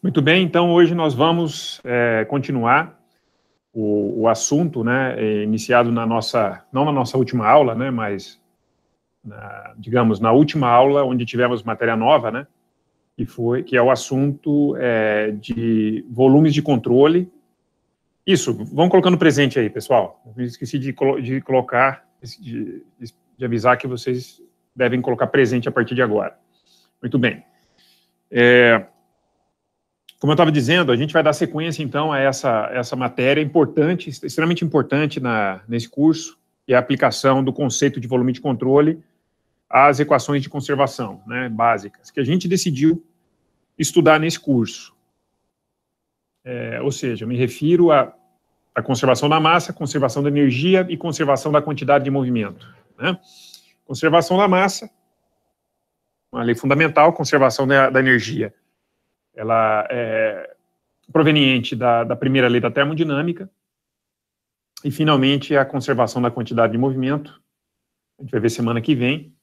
Muito bem, então hoje nós vamos é, continuar o, o, assunto, né, é, iniciado na nossa, não na nossa última aula, né, mas, na, digamos, na última aula onde tivemos matéria nova, né, que foi, que é o assunto é, de volumes de controle. Isso, vamos colocando presente aí, pessoal. Eu esqueci de, de colocar, de, de avisar que vocês devem colocar presente a partir de agora. Muito bem. É, como eu estava dizendo, a gente vai dar sequência, então, a essa, essa matéria importante, extremamente importante na, nesse curso, que é a aplicação do conceito de volume de controle às equações de conservação né, básicas, que a gente decidiu estudar nesse curso. É, ou seja, me refiro à, a conservação da massa, conservação da energia e conservação da quantidade de movimento. Né? Conservação da massa, uma lei fundamental, conservação da, da energia ela é proveniente da, da primeira lei da termodinâmica, e, finalmente, a conservação da quantidade de movimento, a gente vai ver semana que vem,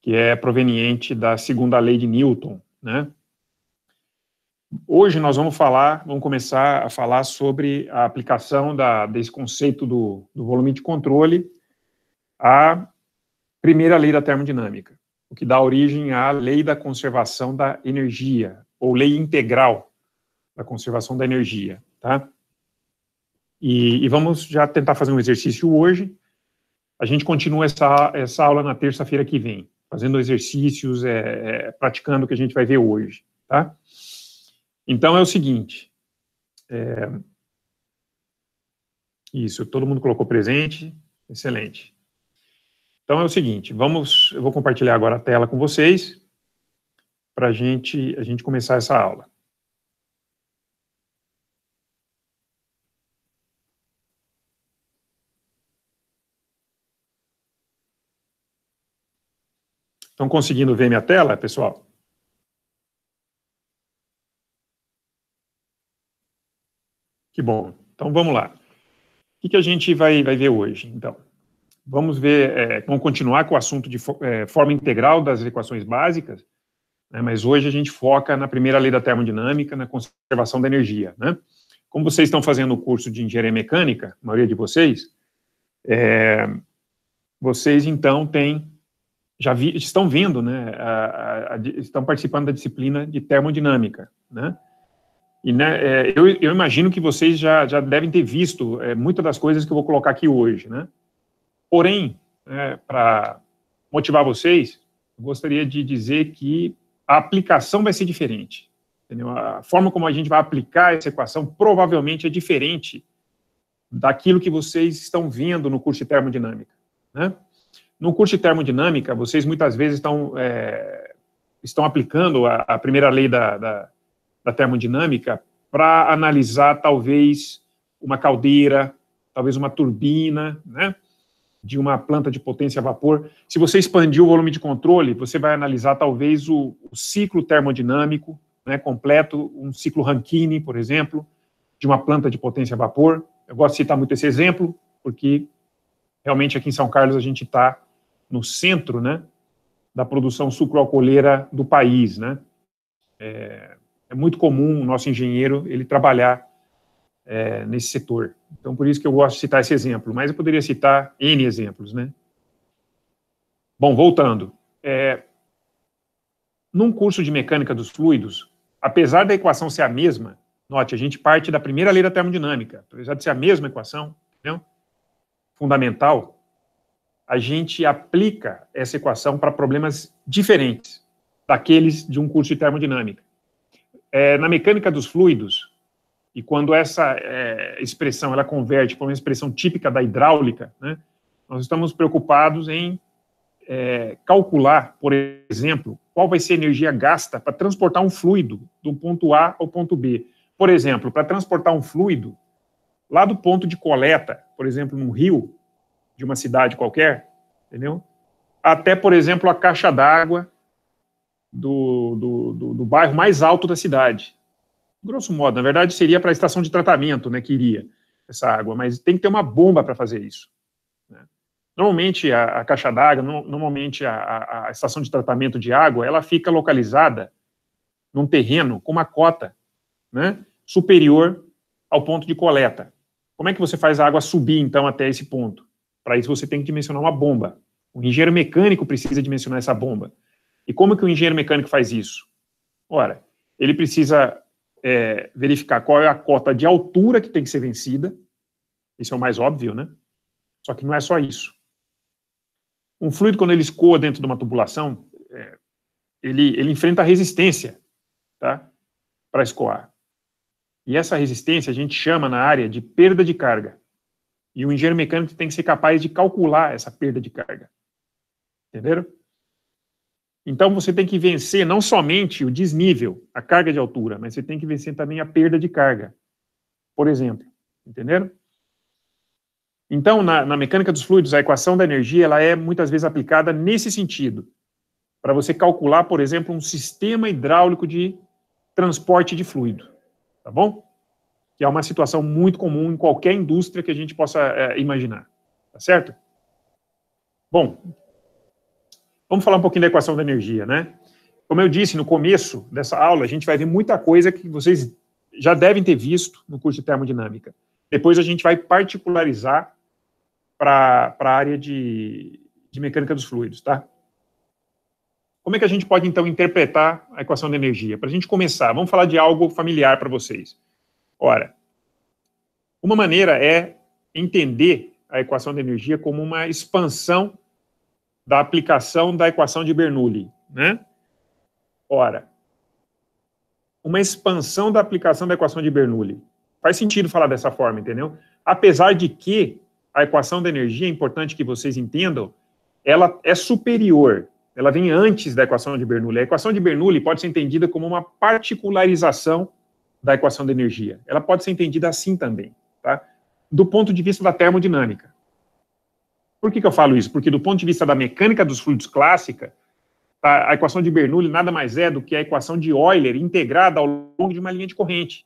que é proveniente da segunda lei de Newton, né? Hoje nós vamos falar, vamos começar a falar sobre a aplicação da, desse conceito do, do volume de controle à primeira lei da termodinâmica, o que dá origem à lei da conservação da energia, ou lei integral da conservação da energia, tá? E, e vamos já tentar fazer um exercício hoje. A gente continua essa, essa aula na terça-feira que vem, fazendo exercícios, é, é, praticando o que a gente vai ver hoje, tá? Então é o seguinte. É, isso, todo mundo colocou presente. Excelente. Então é o seguinte, vamos, eu vou compartilhar agora a tela com vocês para gente, a gente começar essa aula. Estão conseguindo ver minha tela, pessoal? Que bom. Então, vamos lá. O que, a gente vai, vai ver hoje, então? Vamos ver, é, vamos continuar com o assunto de é, forma integral das equações básicas, né? Mas hoje a gente foca na primeira lei da termodinâmica, na conservação da energia. Né? Como vocês estão fazendo o curso de engenharia mecânica, a maioria de vocês, é, vocês então têm já vi, estão vendo, né, a, a, a, estão participando da disciplina de termodinâmica, né? E né, é, eu, eu, imagino que vocês já, já devem ter visto é, muitas das coisas que eu vou colocar aqui hoje, né? Porém, é, né, para motivar vocês, eu gostaria de dizer que a aplicação vai ser diferente. Entendeu? A forma como a gente vai aplicar essa equação provavelmente é diferente daquilo que vocês estão vendo no curso de termodinâmica. Né? No curso de termodinâmica, vocês muitas vezes estão, é, estão aplicando a, a primeira lei da, da, da termodinâmica para analisar talvez uma caldeira, talvez uma turbina, né? de uma planta de potência a vapor. Se você expandir o volume de controle, você vai analisar talvez o, o ciclo termodinâmico né, completo, um ciclo Rankine, por exemplo, de uma planta de potência a vapor. Eu gosto de citar muito esse exemplo, porque realmente aqui em São Carlos a gente está no centro né, da produção sucroalcooleira do país. Né? É, é muito comum o nosso engenheiro ele trabalhar é, nesse setor. Então, por isso que eu gosto de citar esse exemplo, mas eu poderia citar N exemplos, né? Bom, voltando. É, num curso de mecânica dos fluidos, apesar da equação ser a mesma, note, a gente parte da primeira lei da termodinâmica, apesar de ser a mesma equação, entendeu? Né, fundamental, a gente aplica essa equação para problemas diferentes daqueles de um curso de termodinâmica. É, na mecânica dos fluidos, e quando essa é, expressão ela converte para uma expressão típica da hidráulica, né, nós estamos preocupados em é, calcular, por exemplo, qual vai ser a energia gasta para transportar um fluido do ponto A ao ponto B. Por exemplo, para transportar um fluido lá do ponto de coleta, por exemplo, num rio de uma cidade qualquer, entendeu? Até, por exemplo, a caixa d'água do, do, do, do bairro mais alto da cidade grosso modo, na verdade seria para a estação de tratamento, né, que iria essa água, mas tem que ter uma bomba para fazer isso. Né? Normalmente a, a caixa d'água, no, normalmente a, a, a, estação de tratamento de água, ela fica localizada num terreno com uma cota, né, superior ao ponto de coleta. Como é que você faz a água subir então até esse ponto? Para isso você tem que dimensionar uma bomba. O engenheiro mecânico precisa dimensionar essa bomba. E como que o engenheiro mecânico faz isso? Ora, ele precisa é, verificar qual é a cota de altura que tem que ser vencida. Isso é o mais óbvio, né? Só que não é só isso. Um fluido, quando ele escoa dentro de uma tubulação, é, ele, ele enfrenta resistência tá? para escoar. E essa resistência a gente chama na área de perda de carga. E o engenheiro mecânico tem que ser capaz de calcular essa perda de carga. Entenderam? Então você tem que vencer não somente o desnível, a carga de altura, mas você tem que vencer também a perda de carga, por exemplo. Entenderam? Então, na, na mecânica dos fluidos, a equação da energia ela é muitas vezes aplicada nesse sentido, para você calcular, por exemplo, um sistema hidráulico de transporte de fluido, tá bom? Que é uma situação muito comum em qualquer indústria que a gente possa é, imaginar, tá certo? Bom, Vamos falar um pouquinho da equação da energia, né? Como eu disse no começo dessa aula, a gente vai ver muita coisa que vocês já devem ter visto no curso de termodinâmica. Depois a gente vai particularizar para a área de, de mecânica dos fluidos, tá? Como é que a gente pode, então, interpretar a equação da energia? Para a gente começar, vamos falar de algo familiar para vocês. Ora, uma maneira é entender a equação da energia como uma expansão da aplicação da equação de Bernoulli, né? Ora, uma expansão da aplicação da equação de Bernoulli. Faz sentido falar dessa forma, entendeu? Apesar de que a equação da energia, é importante que vocês entendam, ela é superior, ela vem antes da equação de Bernoulli. A equação de Bernoulli pode ser entendida como uma particularização da equação da energia. Ela pode ser entendida assim também, tá? Do ponto de vista da termodinâmica. Por que, que eu falo isso? Porque do ponto de vista da mecânica dos fluidos clássica, a, a equação de Bernoulli nada mais é do que a equação de Euler integrada ao longo de uma linha de corrente.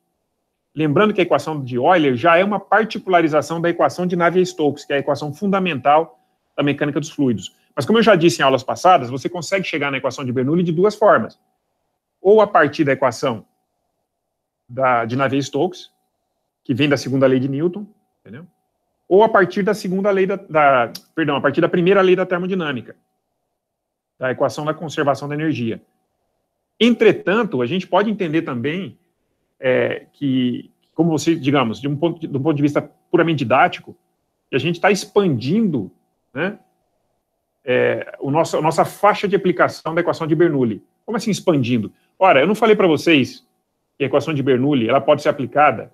Lembrando que a equação de Euler já é uma particularização da equação de Navier-Stokes, que é a equação fundamental da mecânica dos fluidos. Mas como eu já disse em aulas passadas, você consegue chegar na equação de Bernoulli de duas formas. Ou a partir da equação da, de Navier-Stokes, que vem da segunda lei de Newton, entendeu? ou a partir da segunda lei da, da perdão, a partir da primeira lei da termodinâmica, da equação da conservação da energia. Entretanto, a gente pode entender também é, que, como você, digamos, de um ponto de, do ponto de vista puramente didático, a gente está expandindo, né, é, o nosso, a nossa faixa de aplicação da equação de Bernoulli. Como assim expandindo? Ora, eu não falei para vocês que a equação de Bernoulli ela pode ser aplicada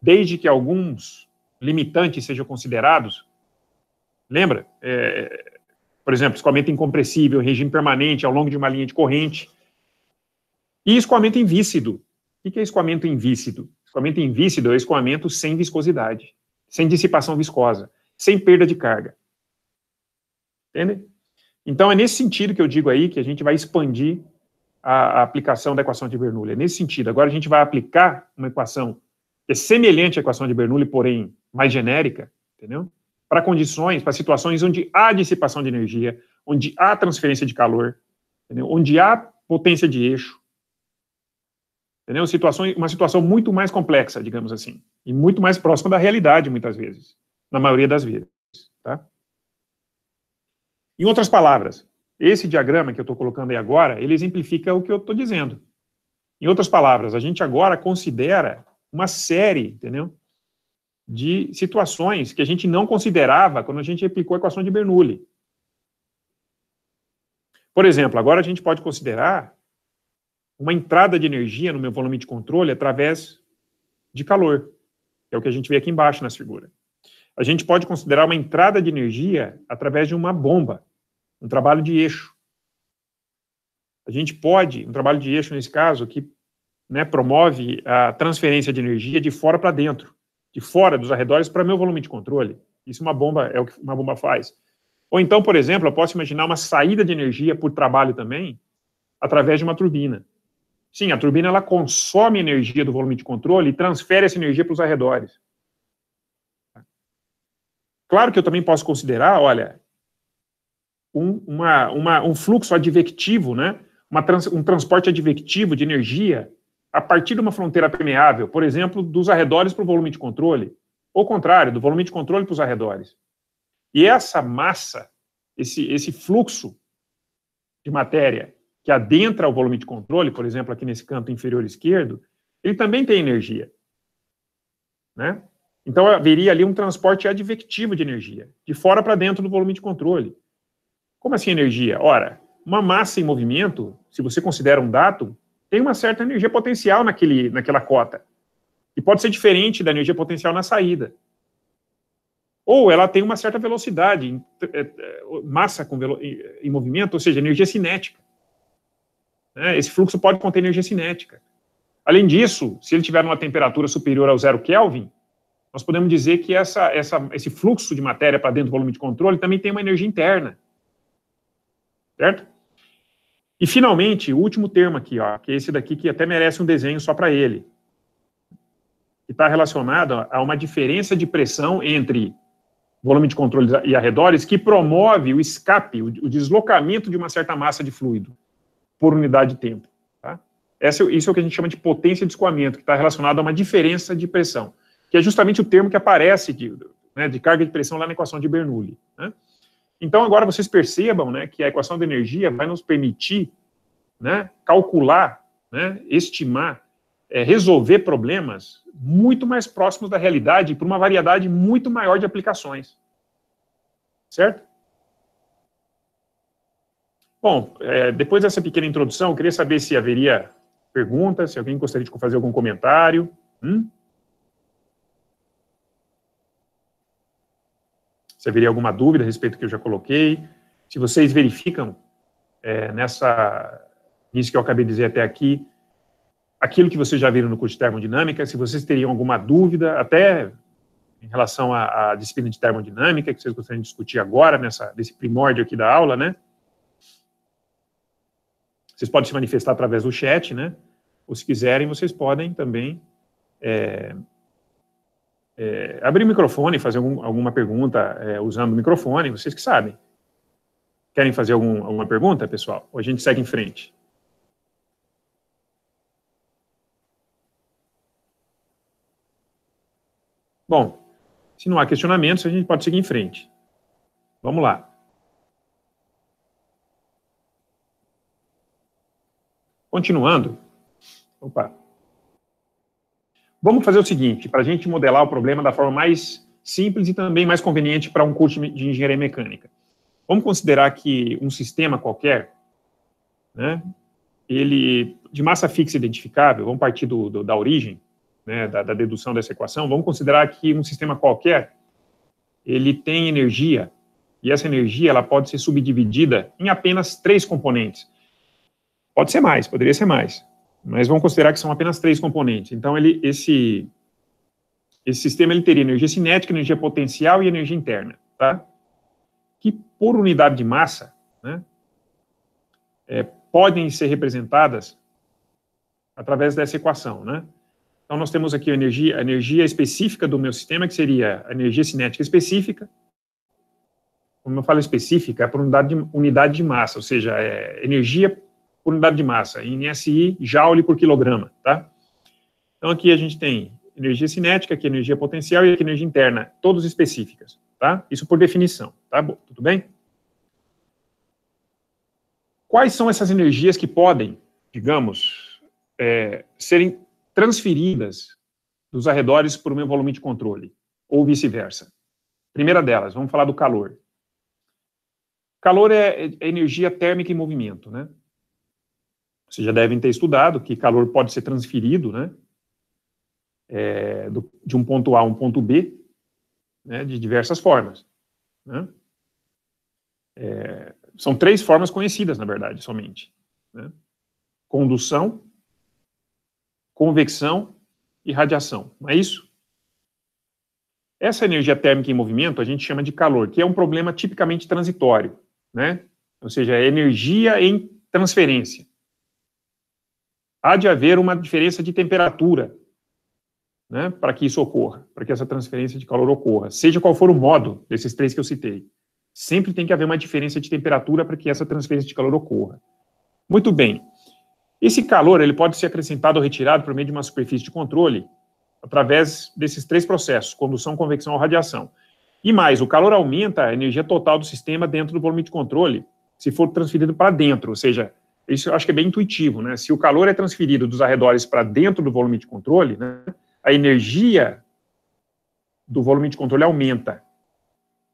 desde que alguns limitantes sejam considerados? Lembra? É, por exemplo, escoamento incompressível, regime permanente ao longo de uma linha de corrente. E escoamento invícido. O que é escoamento invícido? Escoamento invícido é escoamento sem viscosidade, sem dissipação viscosa, sem perda de carga. Entende? Então, é nesse sentido que eu digo aí que a gente vai expandir a, a aplicação da equação de Bernoulli. É nesse sentido. Agora, a gente vai aplicar uma equação é semelhante à equação de Bernoulli, porém mais genérica, entendeu? Para condições, para situações onde há dissipação de energia, onde há transferência de calor, entendeu? onde há potência de eixo, entendeu? situação, uma situação muito mais complexa, digamos assim, e muito mais próxima da realidade, muitas vezes, na maioria das vezes, tá? Em outras palavras, esse diagrama que eu estou colocando aí agora, ele exemplifica o que eu estou dizendo. Em outras palavras, a gente agora considera uma série, entendeu? De situações que a gente não considerava quando a gente aplicou a equação de Bernoulli. Por exemplo, agora a gente pode considerar uma entrada de energia no meu volume de controle através de calor. É o que a gente vê aqui embaixo na figura. A gente pode considerar uma entrada de energia através de uma bomba, um trabalho de eixo. A gente pode, um trabalho de eixo nesse caso, que né, promove a transferência de energia de fora para dentro, de fora dos arredores para meu volume de controle. Isso é uma bomba é o que uma bomba faz. Ou então, por exemplo, eu posso imaginar uma saída de energia por trabalho também através de uma turbina. Sim, a turbina ela consome energia do volume de controle e transfere essa energia para os arredores. Claro que eu também posso considerar, olha, um, uma, uma, um fluxo advectivo, né? Trans, um transporte advectivo de energia a partir de uma fronteira permeável, por exemplo, dos arredores para o volume de controle, ou contrário, do volume de controle para os arredores. E essa massa, esse, esse fluxo de matéria que adentra o volume de controle, por exemplo, aqui nesse canto inferior esquerdo, ele também tem energia. Né? Então, haveria ali um transporte advectivo de energia, de fora para dentro do volume de controle. Como assim energia? Ora, uma massa em movimento, se você considera um dato, tem uma certa energia potencial naquele, naquela cota. E pode ser diferente da energia potencial na saída. Ou ela tem uma certa velocidade, é, é, massa com velo, em movimento, ou seja, energia cinética. Né? Esse fluxo pode conter energia cinética. Além disso, se ele tiver uma temperatura superior ao zero Kelvin, nós podemos dizer que essa, essa, esse fluxo de matéria para dentro do volume de controle também tem uma energia interna. Certo? E, finalmente, o último termo aqui, ó, que é esse daqui que até merece um desenho só para ele, que está relacionado a uma diferença de pressão entre volume de controle e arredores que promove o escape, o, o deslocamento de uma certa massa de fluido por unidade de tempo. Tá? Esse isso é o que a gente chama de potência de escoamento, que está relacionado a uma diferença de pressão, que é justamente o termo que aparece de, né, de carga de pressão lá na equação de Bernoulli. Né? Então, agora vocês percebam né, que a equação da energia vai nos permitir né, calcular, né, estimar, é, resolver problemas muito mais próximos da realidade para uma variedade muito maior de aplicações. Certo? Bom, é, depois dessa pequena introdução, eu queria saber se haveria perguntas, se alguém gostaria de fazer algum comentário. Hum? se haveria alguma dúvida a respeito do que eu já coloquei. Se vocês verificam é, nessa nisso que eu acabei de dizer até aqui, aquilo que vocês já viram no curso de termodinâmica, se vocês teriam alguma dúvida, até em relação à, à disciplina de termodinâmica, que vocês gostariam de discutir agora, nessa, nesse primórdio aqui da aula, né? Vocês podem se manifestar através do chat, né? Ou se quiserem, vocês podem também é, é, abrir o microfone, fazer algum, alguma pergunta é, usando o microfone, vocês que sabem. Querem fazer algum, alguma pergunta, pessoal? Ou a gente segue em frente? Bom, se não há questionamentos, a gente pode seguir em frente. Vamos lá. Continuando. Opa. Vamos fazer o seguinte, para a gente modelar o problema da forma mais simples e também mais conveniente para um curso de engenharia mecânica. Vamos considerar que um sistema qualquer, né, ele de massa fixa identificável, vamos partir do, do da origem, né, da, da dedução dessa equação, vamos considerar que um sistema qualquer, ele tem energia, e essa energia ela pode ser subdividida em apenas três componentes. Pode ser mais, poderia ser mais, mas vamos considerar que são apenas três componentes. Então, ele, esse, esse sistema ele teria energia cinética, energia potencial e energia interna, tá? Que por unidade de massa, né, é, podem ser representadas através dessa equação, né? Então nós temos aqui a energia, a energia específica do meu sistema que seria a energia cinética específica. Como eu falo específica, é por unidade de, unidade de massa, ou seja, é energia por unidade de massa, NSI, joule por quilograma, tá? Então aqui a gente tem energia cinética, aqui energia potencial e aqui energia interna, todos específicas, tá? Isso por definição, tá? Bom, tudo bem? Quais são essas energias que podem, digamos, é, serem transferidas dos arredores para o meu volume de controle, ou vice-versa? Primeira delas, vamos falar do calor. Calor é, é energia térmica em movimento, né? vocês já devem ter estudado que calor pode ser transferido, né? É, do, de um ponto A a um ponto B, né, de diversas formas. Né? É, são três formas conhecidas, na verdade, somente: né? condução, convecção e radiação. Não é isso? Essa energia térmica em movimento a gente chama de calor, que é um problema tipicamente transitório, né? Ou seja, é energia em transferência há de haver uma diferença de temperatura né, para que isso ocorra, para que essa transferência de calor ocorra, seja qual for o modo desses três que eu citei. Sempre tem que haver uma diferença de temperatura para que essa transferência de calor ocorra. Muito bem. Esse calor ele pode ser acrescentado ou retirado por meio de uma superfície de controle através desses três processos: condução, convecção ou radiação. E mais, o calor aumenta a energia total do sistema dentro do volume de controle, se for transferido para dentro, ou seja, isso eu acho que é bem intuitivo, né? Se o calor é transferido dos arredores para dentro do volume de controle, né, a energia do volume de controle aumenta.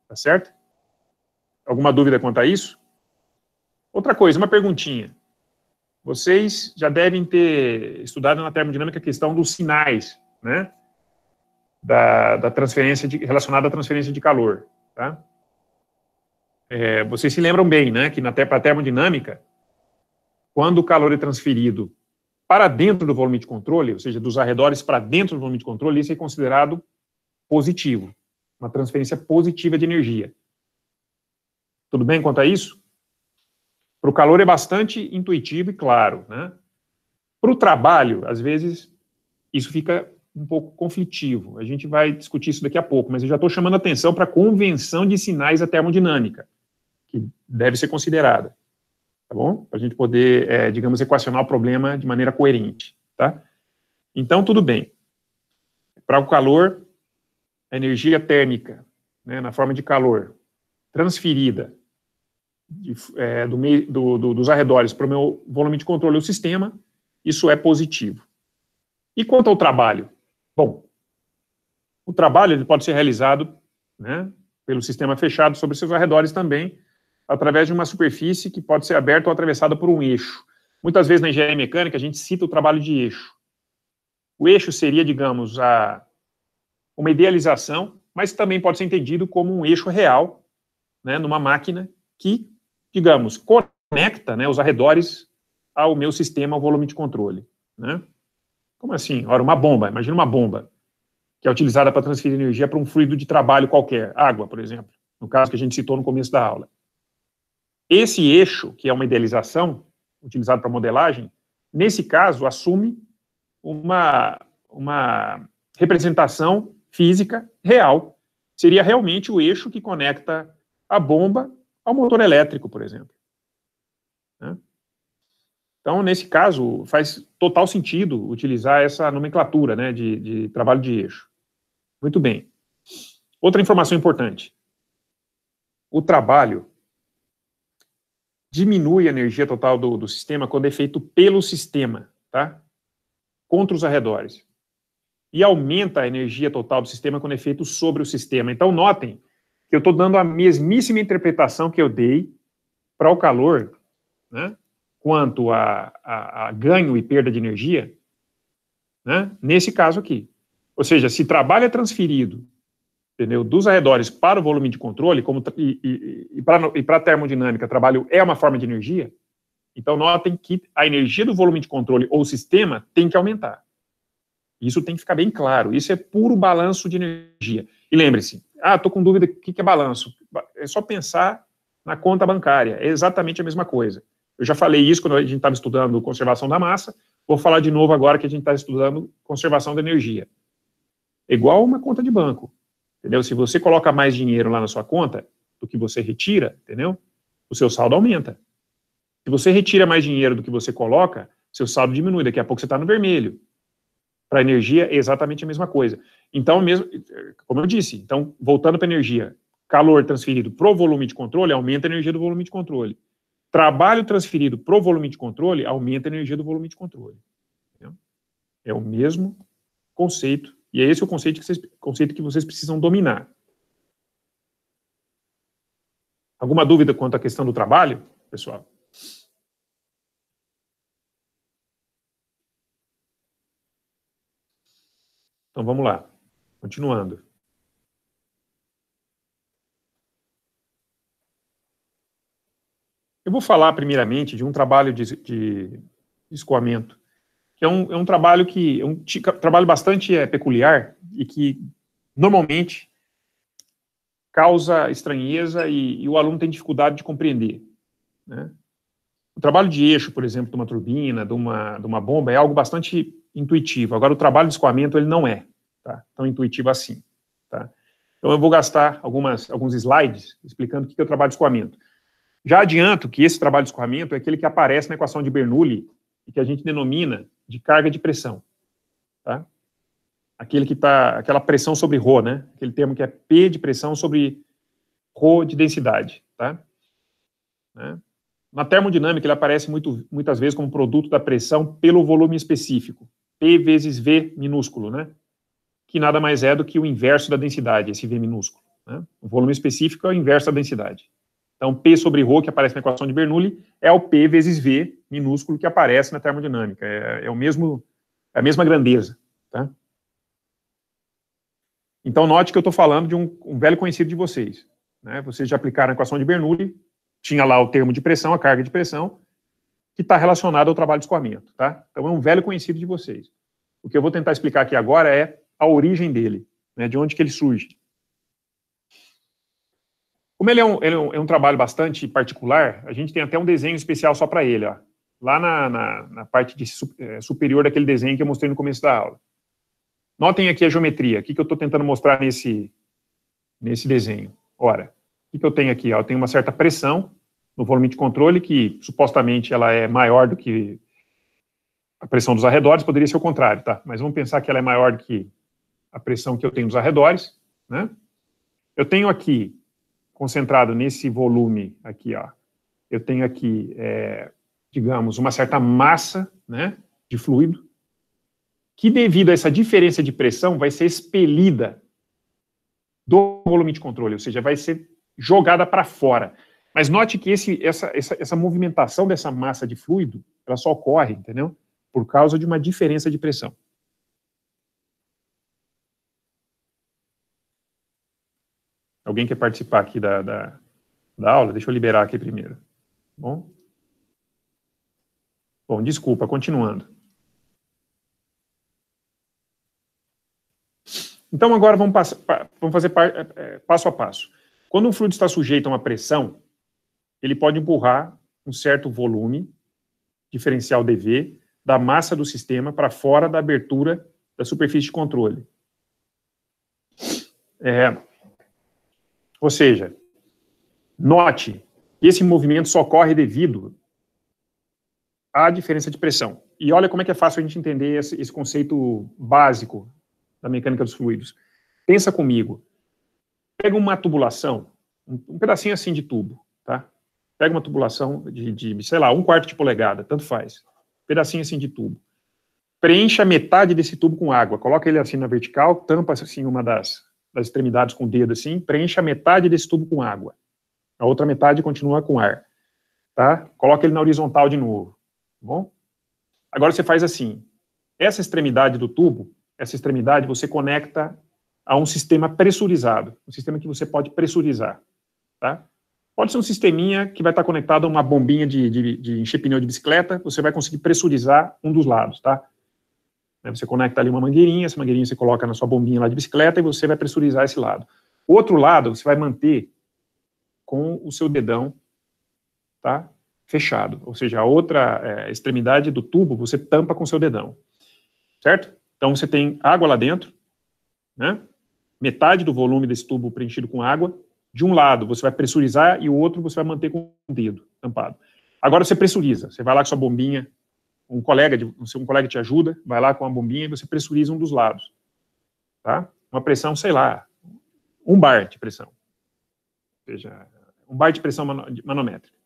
Tá certo? Alguma dúvida quanto a isso? Outra coisa, uma perguntinha. Vocês já devem ter estudado na termodinâmica a questão dos sinais, né? Da, da transferência de, relacionada à transferência de calor, tá? É, vocês se lembram bem, né? Que na para termodinâmica quando o calor é transferido para dentro do volume de controle, ou seja, dos arredores para dentro do volume de controle, isso é considerado positivo, uma transferência positiva de energia. Tudo bem quanto a isso? Para o calor é bastante intuitivo e claro, né? Para o trabalho, às vezes, isso fica um pouco conflitivo. A gente vai discutir isso daqui a pouco, mas eu já estou chamando atenção para a convenção de sinais da termodinâmica, que deve ser considerada tá bom? Para a gente poder, é, digamos, equacionar o problema de maneira coerente, tá? Então, tudo bem. Para o calor, a energia térmica, né, na forma de calor, transferida de, é, do, do, do, dos arredores para o meu volume de controle do sistema, isso é positivo. E quanto ao trabalho? Bom, o trabalho ele pode ser realizado né, pelo sistema fechado sobre seus arredores também, através de uma superfície que pode ser aberta ou atravessada por um eixo. Muitas vezes na engenharia mecânica a gente cita o trabalho de eixo. O eixo seria, digamos, a, uma idealização, mas também pode ser entendido como um eixo real, né, numa máquina que, digamos, conecta né, os arredores ao meu sistema, ao volume de controle. Né? Como assim? Ora, uma bomba, imagina uma bomba que é utilizada para transferir energia para um fluido de trabalho qualquer, água, por exemplo, no caso que a gente citou no começo da aula. Esse eixo, que é uma idealização utilizado para modelagem, nesse caso assume uma, uma representação física real. Seria realmente o eixo que conecta a bomba ao motor elétrico, por exemplo. Né? Então, nesse caso, faz total sentido utilizar essa nomenclatura né, de, de trabalho de eixo. Muito bem. Outra informação importante. O trabalho diminui a energia total do, do sistema quando é feito pelo sistema, tá? Contra os arredores. E aumenta a energia total do sistema quando é feito sobre o sistema. Então, notem que eu estou dando a mesmíssima interpretação que eu dei para o calor, né? Quanto a, a, a ganho e perda de energia, né? Nesse caso aqui. Ou seja, se trabalho é transferido pneu dos arredores para o volume de controle, como, e, e, e para a termodinâmica, trabalho é uma forma de energia, então notem que a energia do volume de controle ou sistema tem que aumentar. Isso tem que ficar bem claro. Isso é puro balanço de energia. E lembre-se, ah, estou com dúvida, o que, que é balanço? É só pensar na conta bancária, é exatamente a mesma coisa. Eu já falei isso quando a gente estava estudando conservação da massa, vou falar de novo agora que a gente está estudando conservação da energia. É igual uma conta de banco entendeu? Se você coloca mais dinheiro lá na sua conta do que você retira, entendeu? O seu saldo aumenta. Se você retira mais dinheiro do que você coloca, seu saldo diminui. Daqui a pouco você está no vermelho. Para energia é exatamente a mesma coisa. Então, mesmo, como eu disse, então voltando para energia, calor transferido para o volume de controle aumenta a energia do volume de controle. Trabalho transferido para o volume de controle aumenta a energia do volume de controle. Entendeu? É o mesmo conceito e é esse o conceito que vocês, conceito que vocês precisam dominar. Alguma dúvida quanto à questão do trabalho, pessoal? Então vamos lá, continuando. Eu vou falar primeiramente de um trabalho de, de escoamento que é um, é um trabalho que é um trabalho bastante é, peculiar e que normalmente causa estranheza e, e o aluno tem dificuldade de compreender. Né? O trabalho de eixo, por exemplo, de uma turbina, de uma, de uma bomba, é algo bastante intuitivo. Agora, o trabalho de escoamento, ele não é tá? tão intuitivo assim. Tá? Então, eu vou gastar algumas, alguns slides explicando o que é o trabalho de escoamento. Já adianto que esse trabalho de escoamento é aquele que aparece na equação de Bernoulli, e que a gente denomina de carga de pressão. Tá? Aquele que tá, aquela pressão sobre Rho, né? aquele termo que é P de pressão sobre Rho de densidade. Tá? Né? Na termodinâmica, ele aparece muito, muitas vezes como produto da pressão pelo volume específico, P vezes V minúsculo, né? que nada mais é do que o inverso da densidade, esse V minúsculo. Né? O volume específico é o inverso da densidade. Então, P sobre Rho, que aparece na equação de Bernoulli, é o P vezes V minúsculo que aparece na termodinâmica. É, é o mesmo, é a mesma grandeza. Tá? Então, note que eu estou falando de um, um, velho conhecido de vocês. Né? Vocês já aplicaram a equação de Bernoulli, tinha lá o termo de pressão, a carga de pressão, que está relacionada ao trabalho de escoamento. Tá? Então, é um velho conhecido de vocês. O que eu vou tentar explicar aqui agora é a origem dele, né? de onde que ele surge. Como ele, é um, ele é, um, é um, trabalho bastante particular, a gente tem até um desenho especial só para ele. Ó lá na, na, na parte de, eh, superior daquele desenho que eu mostrei no começo da aula. Notem aqui a geometria. O que, que eu estou tentando mostrar nesse, nesse desenho? Ora, o que, que eu tenho aqui? eu tenho uma certa pressão no volume de controle, que supostamente ela é maior do que a pressão dos arredores, poderia ser o contrário, tá? Mas vamos pensar que ela é maior do que a pressão que eu tenho dos arredores, né? Eu tenho aqui, concentrado nesse volume aqui, ó, eu tenho aqui é, digamos, uma certa massa né, de fluido, que devido a essa diferença de pressão vai ser expelida do volume de controle, ou seja, vai ser jogada para fora. Mas note que esse, essa, essa, essa movimentação dessa massa de fluido, ela só ocorre, entendeu? Por causa de uma diferença de pressão. Alguém quer participar aqui da, da, da aula? Deixa eu liberar aqui primeiro. Tá bom? Bom, desculpa, continuando. Então, agora vamos, passar, vamos fazer é, é, passo a passo. Quando um fluido está sujeito a uma pressão, ele pode empurrar um certo volume, diferencial dV, da massa do sistema para fora da abertura da superfície de controle. É, ou seja, note que esse movimento só ocorre devido a diferença de pressão. E olha como é que é fácil a gente entender esse, esse conceito básico da mecânica dos fluidos. Pensa comigo. Pega uma tubulação, um, um pedacinho assim de tubo, tá? Pega uma tubulação de, de, sei lá, um quarto de polegada, tanto faz. Pedacinho assim de tubo. Preencha metade desse tubo com água. Coloca ele assim na vertical, tampa assim uma das, das extremidades com o dedo assim, preencha metade desse tubo com água. A outra metade continua com ar. Tá? Coloca ele na horizontal de novo. Tá bom? Agora você faz assim: essa extremidade do tubo, essa extremidade você conecta a um sistema pressurizado, um sistema que você pode pressurizar, tá? Pode ser um sisteminha que vai estar conectado a uma bombinha de, de, de encher pneu de bicicleta, você vai conseguir pressurizar um dos lados, tá? Né, você conecta ali uma mangueirinha, essa mangueirinha você coloca na sua bombinha lá de bicicleta e você vai pressurizar esse lado. o Outro lado você vai manter com o seu dedão, tá? fechado, ou seja, a outra é, extremidade do tubo você tampa com seu dedão, certo? Então você tem água lá dentro, né? Metade do volume desse tubo preenchido com água. De um lado você vai pressurizar e o outro você vai manter com o dedo tampado. Agora você pressuriza, você vai lá com sua bombinha, um colega, de, um colega te ajuda, vai lá com a bombinha e você pressuriza um dos lados, tá? Uma pressão, sei lá, um bar de pressão, ou seja, um bar de pressão manométrica.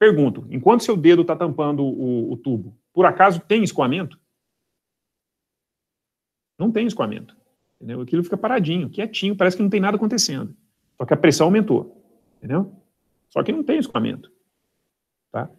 Pergunto, enquanto seu dedo está tampando o, o tubo, por acaso tem escoamento? Não tem escoamento. Entendeu? Aquilo fica paradinho, quietinho, parece que não tem nada acontecendo. Só que a pressão aumentou. Entendeu? Só que não tem escoamento. Tá?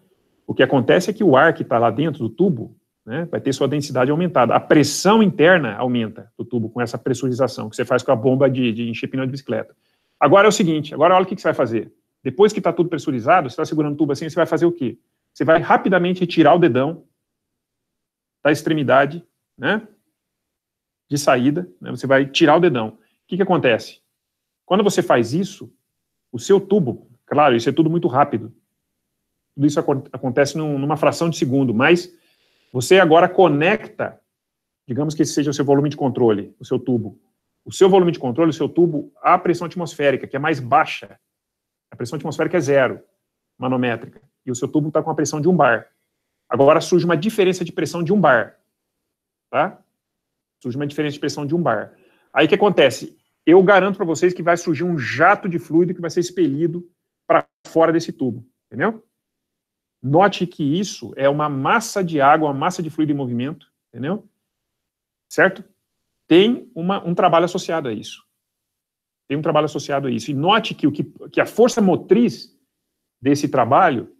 O que acontece é que o ar que está lá dentro do tubo né, vai ter sua densidade aumentada. A pressão interna aumenta do tubo com essa pressurização que você faz com a bomba de, de encher pneu de bicicleta. Agora é o seguinte, agora olha o que, que você vai fazer. Depois que está tudo pressurizado, você está segurando o tubo assim, você vai fazer o quê? Você vai rapidamente retirar o dedão da extremidade, né? De saída, né? você vai tirar o dedão. O que, que acontece? Quando você faz isso, o seu tubo, claro, isso é tudo muito rápido. Tudo isso ac acontece num, numa fração de segundo, mas você agora conecta, digamos que esse seja o seu volume de controle, o seu tubo. O seu volume de controle, o seu tubo, à pressão atmosférica, que é mais baixa a pressão atmosférica é zero, manométrica, e o seu tubo está com a pressão de um bar. Agora surge uma diferença de pressão de um bar. Tá? Surge uma diferença de pressão de um bar. Aí o que acontece? Eu garanto para vocês que vai surgir um jato de fluido que vai ser expelido para fora desse tubo, entendeu? Note que isso é uma massa de água, uma massa de fluido em movimento, entendeu? Certo? Tem uma, um trabalho associado a isso. Tem um trabalho associado a isso. E note que, o que, que a força motriz desse trabalho,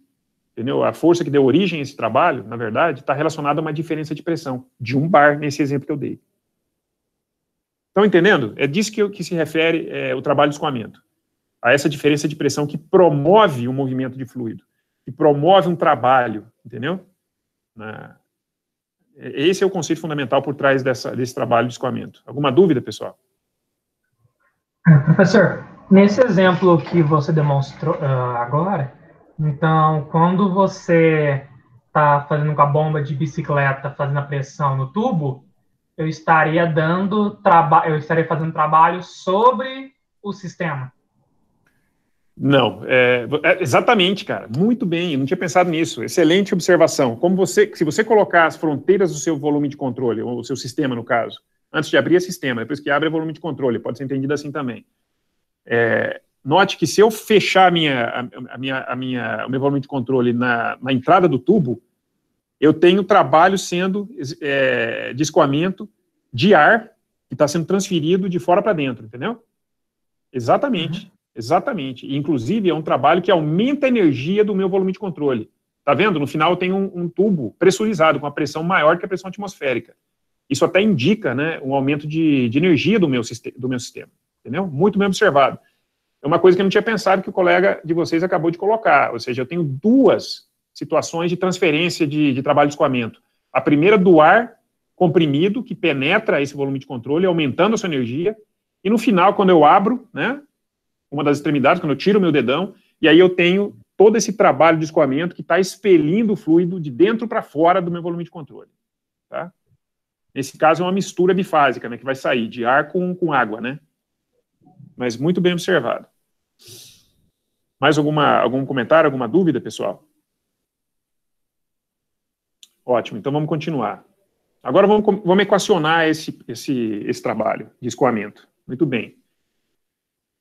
entendeu? A força que deu origem a esse trabalho, na verdade, está relacionada a uma diferença de pressão de um bar, nesse exemplo que eu dei. Estão entendendo? É disso que, que se refere é, o trabalho de escoamento. A essa diferença de pressão que promove o um movimento de fluido, que promove um trabalho, entendeu? Na... É, esse é o conceito fundamental por trás dessa, desse trabalho de escoamento. Alguma dúvida, pessoal? É, professor, nesse exemplo que você demonstrou uh, agora, então, quando você está fazendo com a bomba de bicicleta, fazendo a pressão no tubo, eu estaria dando trabalho, eu estaria fazendo trabalho sobre o sistema. Não, é, é, exatamente, cara. Muito bem, eu não tinha pensado nisso. Excelente observação. Como você, se você colocar as fronteiras do seu volume de controle, ou o seu sistema, no caso, antes de abrir o sistema, depois que abre é volume de controle, pode ser entendido assim também. É, note que se eu fechar a minha, a, a minha, a minha, o meu volume de controle na, na entrada do tubo, eu tenho trabalho sendo é, de escoamento de ar que está sendo transferido de fora para dentro, entendeu? Exatamente, uhum. exatamente. E, inclusive, é um trabalho que aumenta a energia do meu volume de controle. Tá vendo? No final eu tenho um, um tubo pressurizado com a pressão maior que a pressão atmosférica. Isso até indica né, um aumento de, de energia do meu, do meu sistema, entendeu? Muito bem observado. É uma coisa que eu não tinha pensado que o colega de vocês acabou de colocar, ou seja, eu tenho duas situações de transferência de, de trabalho de escoamento. A primeira do ar comprimido, que penetra esse volume de controle, aumentando a sua energia, e no final, quando eu abro, né, uma das extremidades, quando eu tiro o meu dedão, e aí eu tenho todo esse trabalho de escoamento que está expelindo o fluido de dentro para fora do meu volume de controle. Tá? Nesse caso, é uma mistura bifásica, né, que vai sair de ar com, com água, né? Mas muito bem observado. Mais alguma, algum comentário, alguma dúvida, pessoal? Ótimo, então vamos continuar. Agora vamos, vamos equacionar esse, esse, esse trabalho de escoamento. Muito bem.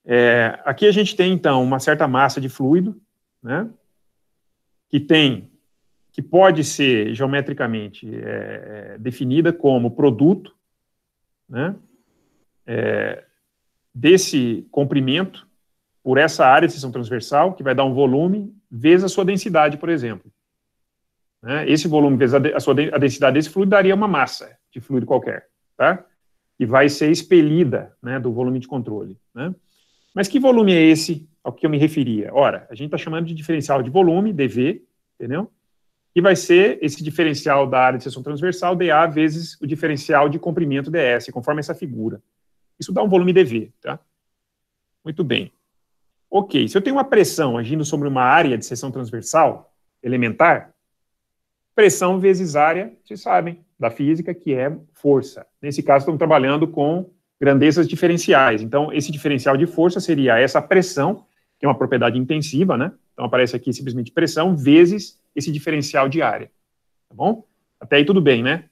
É, aqui a gente tem, então, uma certa massa de fluido, né, que tem que pode ser geometricamente é, é, definida como produto né, é, desse comprimento por essa área de seção transversal, que vai dar um volume, vezes a sua densidade, por exemplo. Né, esse volume vezes a, sua, a densidade desse fluido daria uma massa de fluido qualquer, tá? que vai ser expelida né, do volume de controle. Né? Mas que volume é esse ao que eu me referia? Ora, a gente está chamando de diferencial de volume, dV, entendeu? e vai ser esse diferencial da área de seção transversal, dA, vezes o diferencial de comprimento dS, conforme essa figura. Isso dá um volume dV, tá? Muito bem. Ok, se eu tenho uma pressão agindo sobre uma área de seção transversal, elementar, pressão vezes área, vocês sabem, da física, que é força. Nesse caso, estamos trabalhando com grandezas diferenciais. Então, esse diferencial de força seria essa pressão, que é uma propriedade intensiva, né? Então, aparece aqui simplesmente pressão, vezes esse diferencial de área. Tá bom? Até aí tudo bem, né?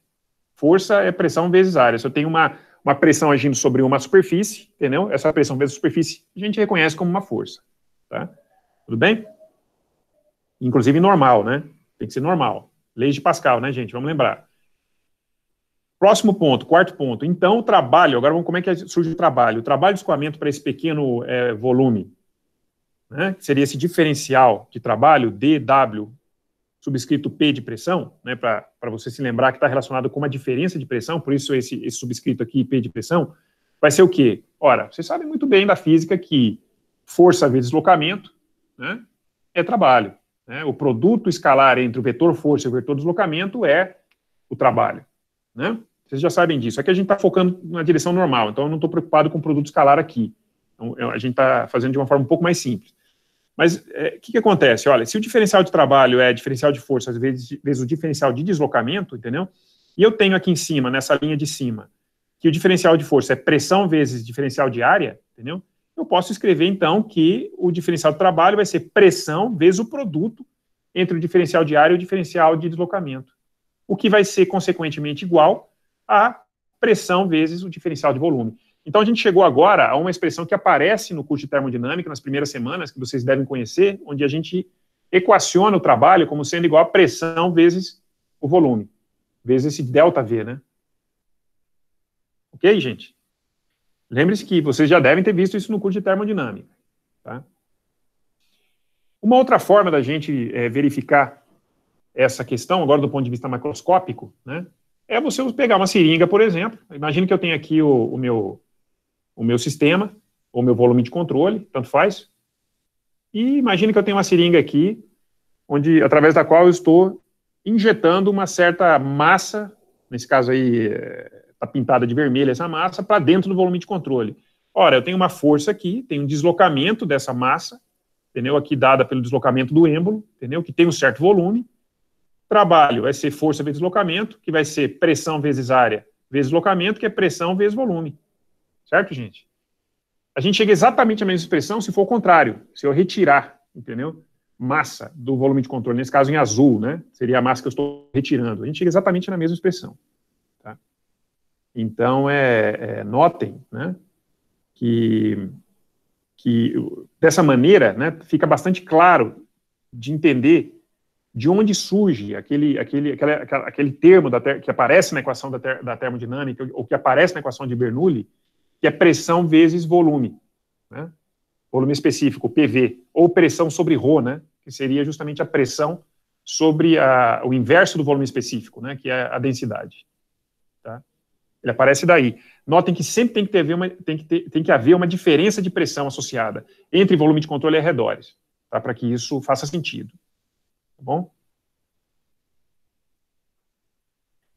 Força é pressão vezes área. Se eu tenho uma, uma pressão agindo sobre uma superfície, entendeu? Essa pressão vezes superfície a gente reconhece como uma força. Tá? Tudo bem? Inclusive normal, né? Tem que ser normal. Leis de Pascal, né, gente? Vamos lembrar. Próximo ponto, quarto ponto. Então, o trabalho. Agora, vamos como é que surge o trabalho? O trabalho de escoamento para esse pequeno é, volume, né, que seria esse diferencial de trabalho, DW, subscrito P de pressão, né, para você se lembrar que está relacionado com uma diferença de pressão, por isso esse, esse subscrito aqui, P de pressão, vai ser o quê? Ora, vocês sabem muito bem da física que força vezes deslocamento né, é trabalho. Né? O produto escalar entre o vetor força e o vetor deslocamento é o trabalho. Né? Vocês já sabem disso. Aqui a gente está focando na direção normal, então eu não estou preocupado com o produto escalar aqui. Então, a gente está fazendo de uma forma um pouco mais simples. Mas é, o é, que, que, acontece? Olha, se o diferencial de trabalho é diferencial de força, vezes, vezes o diferencial de deslocamento, entendeu? E eu tenho aqui em cima, nessa linha de cima, que o diferencial de força é pressão vezes diferencial de área, entendeu? Eu posso escrever, então, que o diferencial de trabalho vai ser pressão vezes o produto entre o diferencial de área e o diferencial de deslocamento. O que vai ser, consequentemente, igual a pressão vezes o diferencial de volume. Então a gente chegou agora a uma expressão que aparece no curso de termodinâmica nas primeiras semanas, que vocês devem conhecer, onde a gente equaciona o trabalho como sendo igual a pressão vezes o volume, vezes esse delta V, né? Ok, gente? Lembre-se que vocês já devem ter visto isso no curso de termodinâmica. Tá? Uma outra forma da gente é, verificar essa questão, agora do ponto de vista macroscópico, né, é você pegar uma seringa, por exemplo. Imagina que eu tenho aqui o, o meu o meu sistema, ou meu volume de controle, tanto faz. E imagine que eu tenho uma seringa aqui, onde através da qual eu estou injetando uma certa massa, nesse caso aí está eh, pintada de vermelho essa massa, para dentro do volume de controle. Ora, eu tenho uma força aqui, tem um deslocamento dessa massa, entendeu? Aqui dada pelo deslocamento do êmbolo, entendeu? Que tem um certo volume. Trabalho vai ser força vezes deslocamento, que vai ser pressão vezes área vezes deslocamento, que é pressão vezes volume. Certo, gente? A gente chega exatamente à mesma expressão se for o contrário, se eu retirar, entendeu? Massa do volume de controle, nesse caso em azul, né? Seria a massa que eu estou retirando. A gente chega exatamente na mesma expressão. Tá? Então, é, é, notem, né? Que, que dessa maneira, né? Fica bastante claro de entender de onde surge aquele, aquele, aquele, aquele termo da que aparece na equação da, ter, da termodinâmica, ou que aparece na equação de Bernoulli, que é pressão vezes volume, né? volume específico, PV, ou pressão sobre Rho, né? que seria justamente a pressão sobre a, o inverso do volume específico, né? que é a densidade. Tá? Ele aparece daí. Notem que sempre tem que, ter uma, tem, que ter, tem que haver uma diferença de pressão associada entre volume de controle e arredores, tá? para que isso faça sentido. Tá bom?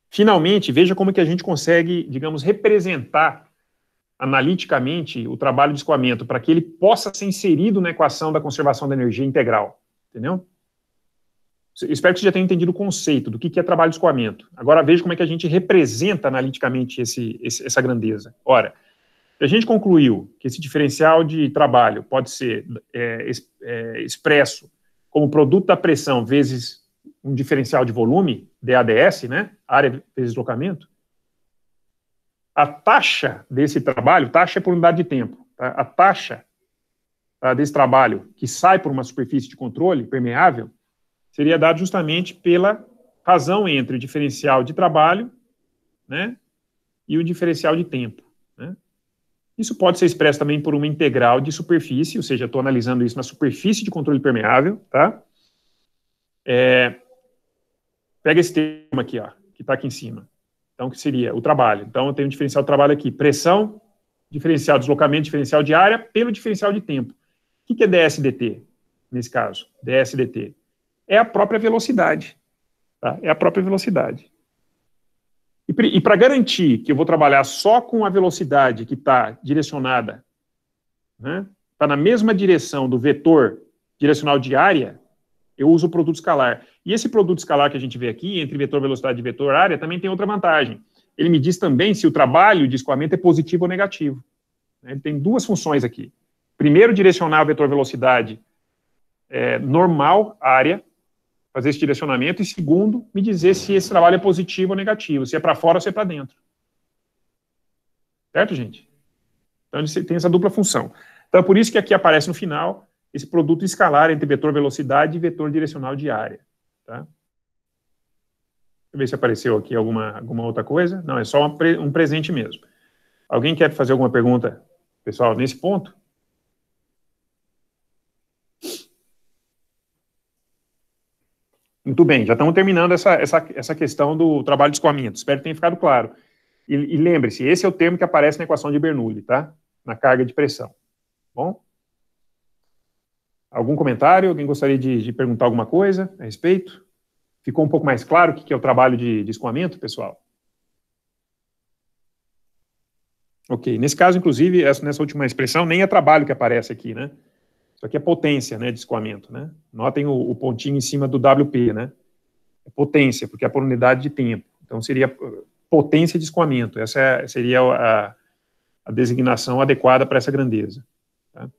Finalmente, veja como que a gente consegue, digamos, representar analiticamente o trabalho de escoamento para que ele possa ser inserido na equação da conservação da energia integral. Entendeu? espero que você já tenha entendido o conceito do que é trabalho de escoamento. Agora veja como é que a gente representa analiticamente esse, esse, essa grandeza. Ora, a gente concluiu que esse diferencial de trabalho pode ser é, é, expresso como produto da pressão vezes um diferencial de volume, DADS, né? área vezes deslocamento, a taxa desse trabalho, taxa é por unidade de tempo, tá? a taxa tá, desse trabalho que sai por uma superfície de controle permeável seria dada justamente pela razão entre o diferencial de trabalho né, e o diferencial de tempo. Né? Isso pode ser expresso também por uma integral de superfície, ou seja, estou analisando isso na superfície de controle permeável, tá? É, pega esse termo aqui, ó, que está aqui em cima. Então, que seria o trabalho. Então, eu tenho um diferencial de trabalho aqui. Pressão, diferencial de deslocamento, diferencial de área, pelo diferencial de tempo. O que é DSDT, nesse caso? DSDT. É a própria velocidade. Tá? É a própria velocidade. E para garantir que eu vou trabalhar só com a velocidade que está direcionada, está né, tá na mesma direção do vetor direcional de área, eu uso o produto escalar. E esse produto escalar que a gente vê aqui, entre vetor, velocidade e vetor área, também tem outra vantagem. Ele me diz também se o trabalho de escoamento é positivo ou negativo. Né? Ele tem duas funções aqui. Primeiro, direcionar o vetor velocidade é, normal, área, fazer esse direcionamento. E segundo, me dizer se esse trabalho é positivo ou negativo, se é para fora ou se é para dentro. Certo, gente? Então, ele tem essa dupla função. Então, é por isso que aqui aparece no final esse produto escalar entre vetor velocidade e vetor direcional de área. Tá? Deixa eu ver se apareceu aqui alguma, alguma outra coisa. Não, é só um presente mesmo. Alguém quer fazer alguma pergunta, pessoal, nesse ponto? Muito bem, já estamos terminando essa, essa, essa questão do trabalho de escoamento. Espero que tenha ficado claro. E, e lembre-se, esse é o termo que aparece na equação de Bernoulli, tá? Na carga de pressão. Bom? Algum comentário? Alguém gostaria de, de, perguntar alguma coisa a respeito? Ficou um pouco mais claro o que é o trabalho de, de escoamento, pessoal? Ok. Nesse caso, inclusive, essa, nessa última expressão, nem é trabalho que aparece aqui, né? Isso aqui é potência né, de escoamento, né? Notem o, o pontinho em cima do WP, né? É potência, porque é por unidade de tempo. Então, seria uh, potência de escoamento. Essa é, seria a, a designação adequada para essa grandeza. Tá?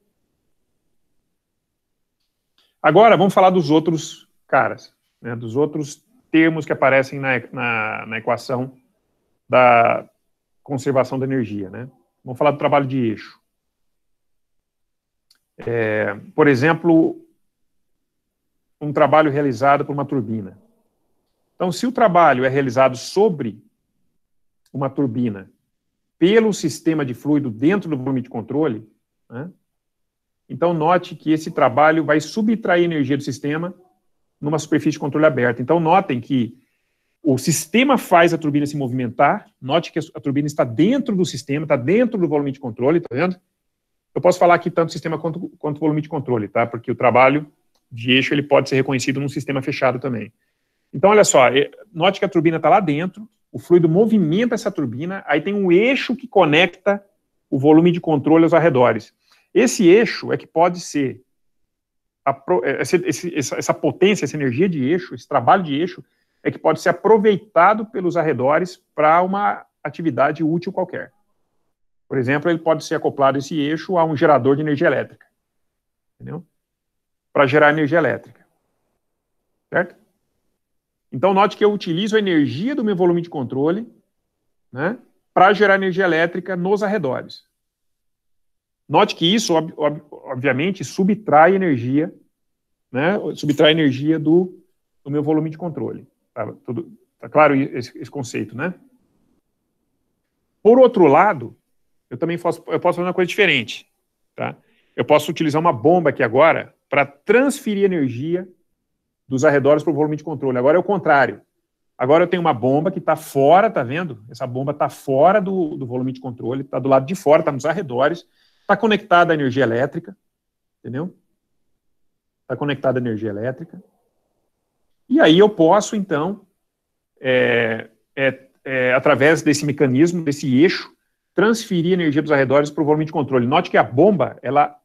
Agora, vamos falar dos outros caras, né, dos outros termos que aparecem na, na, na equação da conservação da energia. Né? Vamos falar do trabalho de eixo. É, por exemplo, um trabalho realizado por uma turbina. Então, se o trabalho é realizado sobre uma turbina pelo sistema de fluido dentro do volume de controle, né, então, note que esse trabalho vai subtrair energia do sistema numa superfície de controle aberta. Então, notem que o sistema faz a turbina se movimentar. Note que a turbina está dentro do sistema, está dentro do volume de controle, tá vendo? Eu posso falar aqui tanto sistema quanto, quanto volume de controle, tá? Porque o trabalho de eixo ele pode ser reconhecido num sistema fechado também. Então, olha só, note que a turbina está lá dentro, o fluido movimenta essa turbina, aí tem um eixo que conecta o volume de controle aos arredores. Esse eixo é que pode ser a, é, essa, essa potência, essa energia de eixo, esse trabalho de eixo, é que pode ser aproveitado pelos arredores para uma atividade útil qualquer. Por exemplo, ele pode ser acoplado esse eixo a um gerador de energia elétrica, entendeu? Para gerar energia elétrica, certo? Então, note que eu utilizo a energia do meu volume de controle, né, para gerar energia elétrica nos arredores. Note que isso, ob, ob, obviamente, subtrai energia, né? Subtrai energia do, do meu volume de controle. Tá, tudo, tá claro esse, esse, conceito, né? Por outro lado, eu também posso, eu posso fazer uma coisa diferente, tá? Eu posso utilizar uma bomba aqui agora para transferir energia dos arredores para o volume de controle. Agora é o contrário. Agora eu tenho uma bomba que está fora, tá vendo? Essa bomba está fora do, do volume de controle, está do lado de fora, está nos arredores. Está conectada à energia elétrica, entendeu? Está conectada à energia elétrica. E aí eu posso, então, é, é, é, através desse mecanismo, desse eixo, transferir energia dos arredores para o volume de controle. Note que a bomba, ela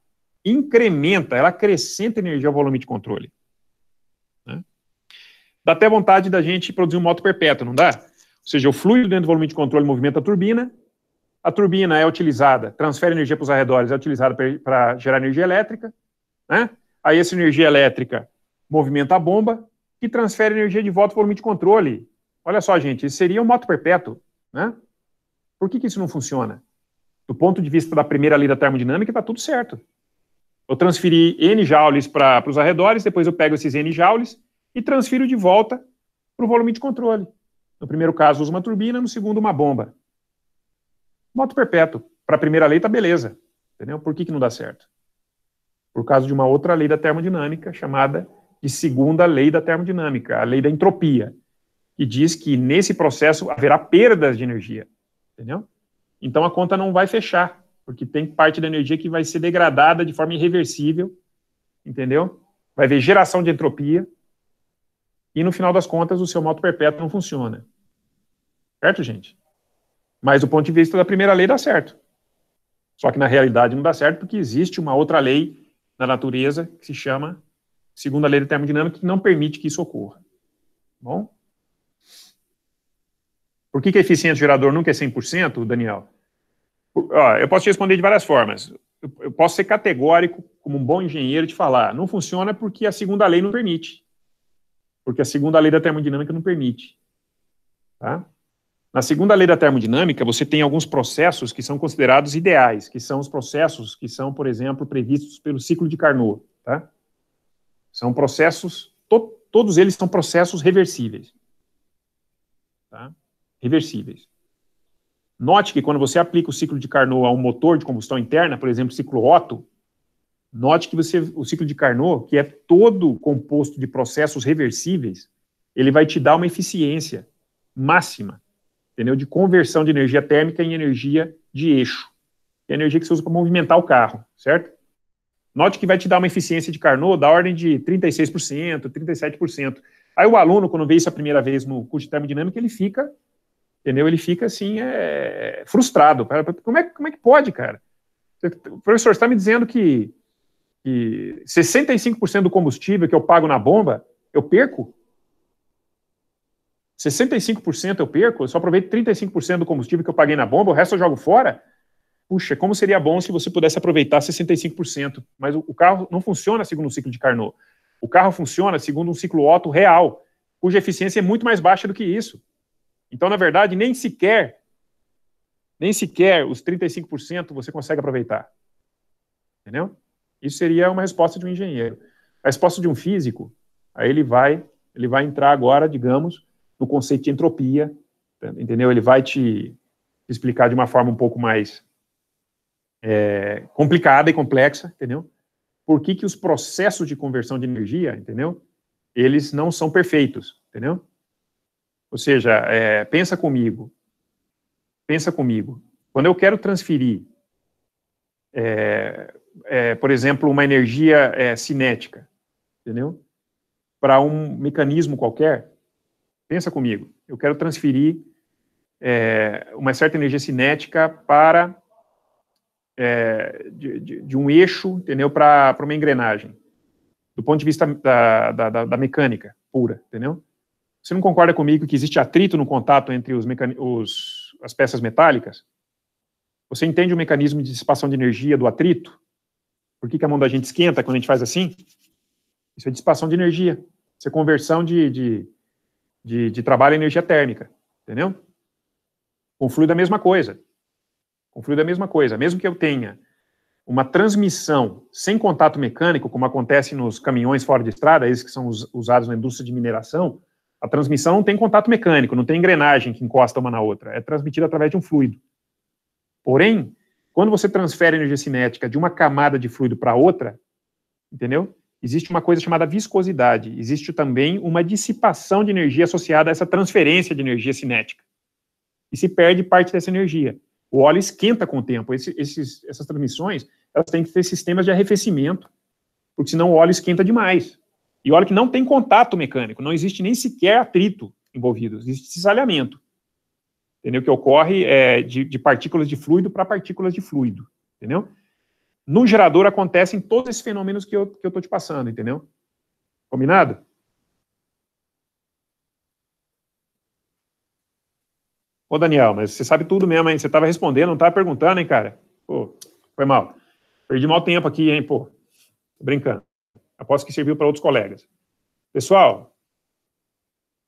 incrementa, ela acrescenta energia ao volume de controle. Né? Dá até vontade da gente produzir um moto perpétuo, não dá? Ou seja, o fluido dentro do volume de controle movimenta a turbina, a turbina é utilizada, transfere energia para os arredores, é utilizada para gerar energia elétrica, né? Aí essa energia elétrica movimenta a bomba, que transfere energia de volta para o volume de controle. Olha só, gente, isso seria um moto perpétuo, né? Por que, que isso não funciona? Do ponto de vista da primeira lei da termodinâmica, está tudo certo. Eu transferi N joules para os arredores, depois eu pego esses N joules e transfiro de volta para o volume de controle. No primeiro caso, uso uma turbina, no segundo, uma bomba. Moto perpétuo. Para a primeira lei tá beleza. Entendeu? Por que, que não dá certo? Por causa de uma outra lei da termodinâmica, chamada de segunda lei da termodinâmica, a lei da entropia, que diz que nesse processo haverá perdas de energia. Entendeu? Então a conta não vai fechar, porque tem parte da energia que vai ser degradada de forma irreversível, entendeu? Vai haver geração de entropia, e no final das contas o seu moto perpétuo não funciona. Certo, gente? Mas do ponto de vista da primeira lei dá certo. Só que na realidade não dá certo porque existe uma outra lei na natureza que se chama segunda lei da termodinâmica que não permite que isso ocorra. Tá bom? Por que, que a eficiência do gerador nunca é 100%, Daniel? eu posso te responder de várias formas. Eu, eu posso ser categórico, como um bom engenheiro, de falar, não funciona porque a segunda lei não permite. Porque a segunda lei da termodinâmica não permite. Tá? Na segunda lei da termodinâmica, você tem alguns processos que são considerados ideais, que são os processos que são, por exemplo, previstos pelo ciclo de Carnot. Tá? São processos, to todos eles são processos reversíveis. Tá? Reversíveis. Note que quando você aplica o ciclo de Carnot a um motor de combustão interna, por exemplo, ciclo Otto, note que você, o ciclo de Carnot, que é todo composto de processos reversíveis, ele vai te dar uma eficiência máxima entendeu? De conversão de energia térmica em energia de eixo. É a energia que você usa para movimentar o carro, certo? Note que vai te dar uma eficiência de Carnot da ordem de 36%, 37%. Aí o aluno, quando vê isso a primeira vez no curso de termodinâmica, ele fica, entendeu? Ele fica assim, é, frustrado. Como é, como é que pode, cara? professor, está me dizendo que, que 65% do combustível que eu pago na bomba, eu perco? 65% eu perco, eu só aproveito 35% do combustível que eu paguei na bomba, o resto eu jogo fora. Puxa, como seria bom se você pudesse aproveitar 65%. Mas o, carro não funciona segundo o ciclo de Carnot. O carro funciona segundo um ciclo Otto real, cuja eficiência é muito mais baixa do que isso. Então, na verdade, nem sequer, nem sequer os 35% você consegue aproveitar. Entendeu? Isso seria uma resposta de um engenheiro. A resposta de um físico, aí ele vai, ele vai entrar agora, digamos, no conceito de entropia, entendeu? Ele vai te explicar de uma forma um pouco mais é, complicada e complexa, entendeu? Por que, que os processos de conversão de energia, entendeu? Eles não são perfeitos, entendeu? Ou seja, é, pensa comigo, pensa comigo. Quando eu quero transferir, é, é, por exemplo, uma energia é, cinética, entendeu? Para um mecanismo qualquer, Pensa comigo, eu quero transferir é, uma certa energia cinética para é, de, de, de, um eixo, entendeu, para uma engrenagem, do ponto de vista da, da, da, da mecânica pura, entendeu? Você não concorda comigo que existe atrito no contato entre os, os, as peças metálicas? Você entende o mecanismo de dissipação de energia do atrito? Por que, que a mão da gente esquenta quando a gente faz assim? Isso é dissipação de energia. Isso é conversão de, de, de, de trabalho e energia térmica, entendeu? Com fluido a mesma coisa. Com fluido a mesma coisa. Mesmo que eu tenha uma transmissão sem contato mecânico, como acontece nos caminhões fora de estrada, esses que são us usados na indústria de mineração, a transmissão não tem contato mecânico, não tem engrenagem que encosta uma na outra, é transmitida através de um fluido. Porém, quando você transfere energia cinética de uma camada de fluido para outra, entendeu? existe uma coisa chamada viscosidade, existe também uma dissipação de energia associada a essa transferência de energia cinética. E se perde parte dessa energia. O óleo esquenta com o tempo. Esse, esses, essas transmissões elas têm que ter sistemas de arrefecimento, porque senão o óleo esquenta demais. E óleo que não tem contato mecânico, não existe nem sequer atrito envolvido, existe cisalhamento. Entendeu? Que ocorre é, de, de partículas de fluido para partículas de fluido. Entendeu? no gerador acontecem todos esses fenômenos que eu estou que eu te passando, entendeu? Combinado? Ô, Daniel, mas você sabe tudo mesmo, hein? Você estava respondendo, não estava perguntando, hein, cara? Pô, foi mal. Perdi mal tempo aqui, hein, pô. Tô brincando. Aposto que serviu para outros colegas. Pessoal,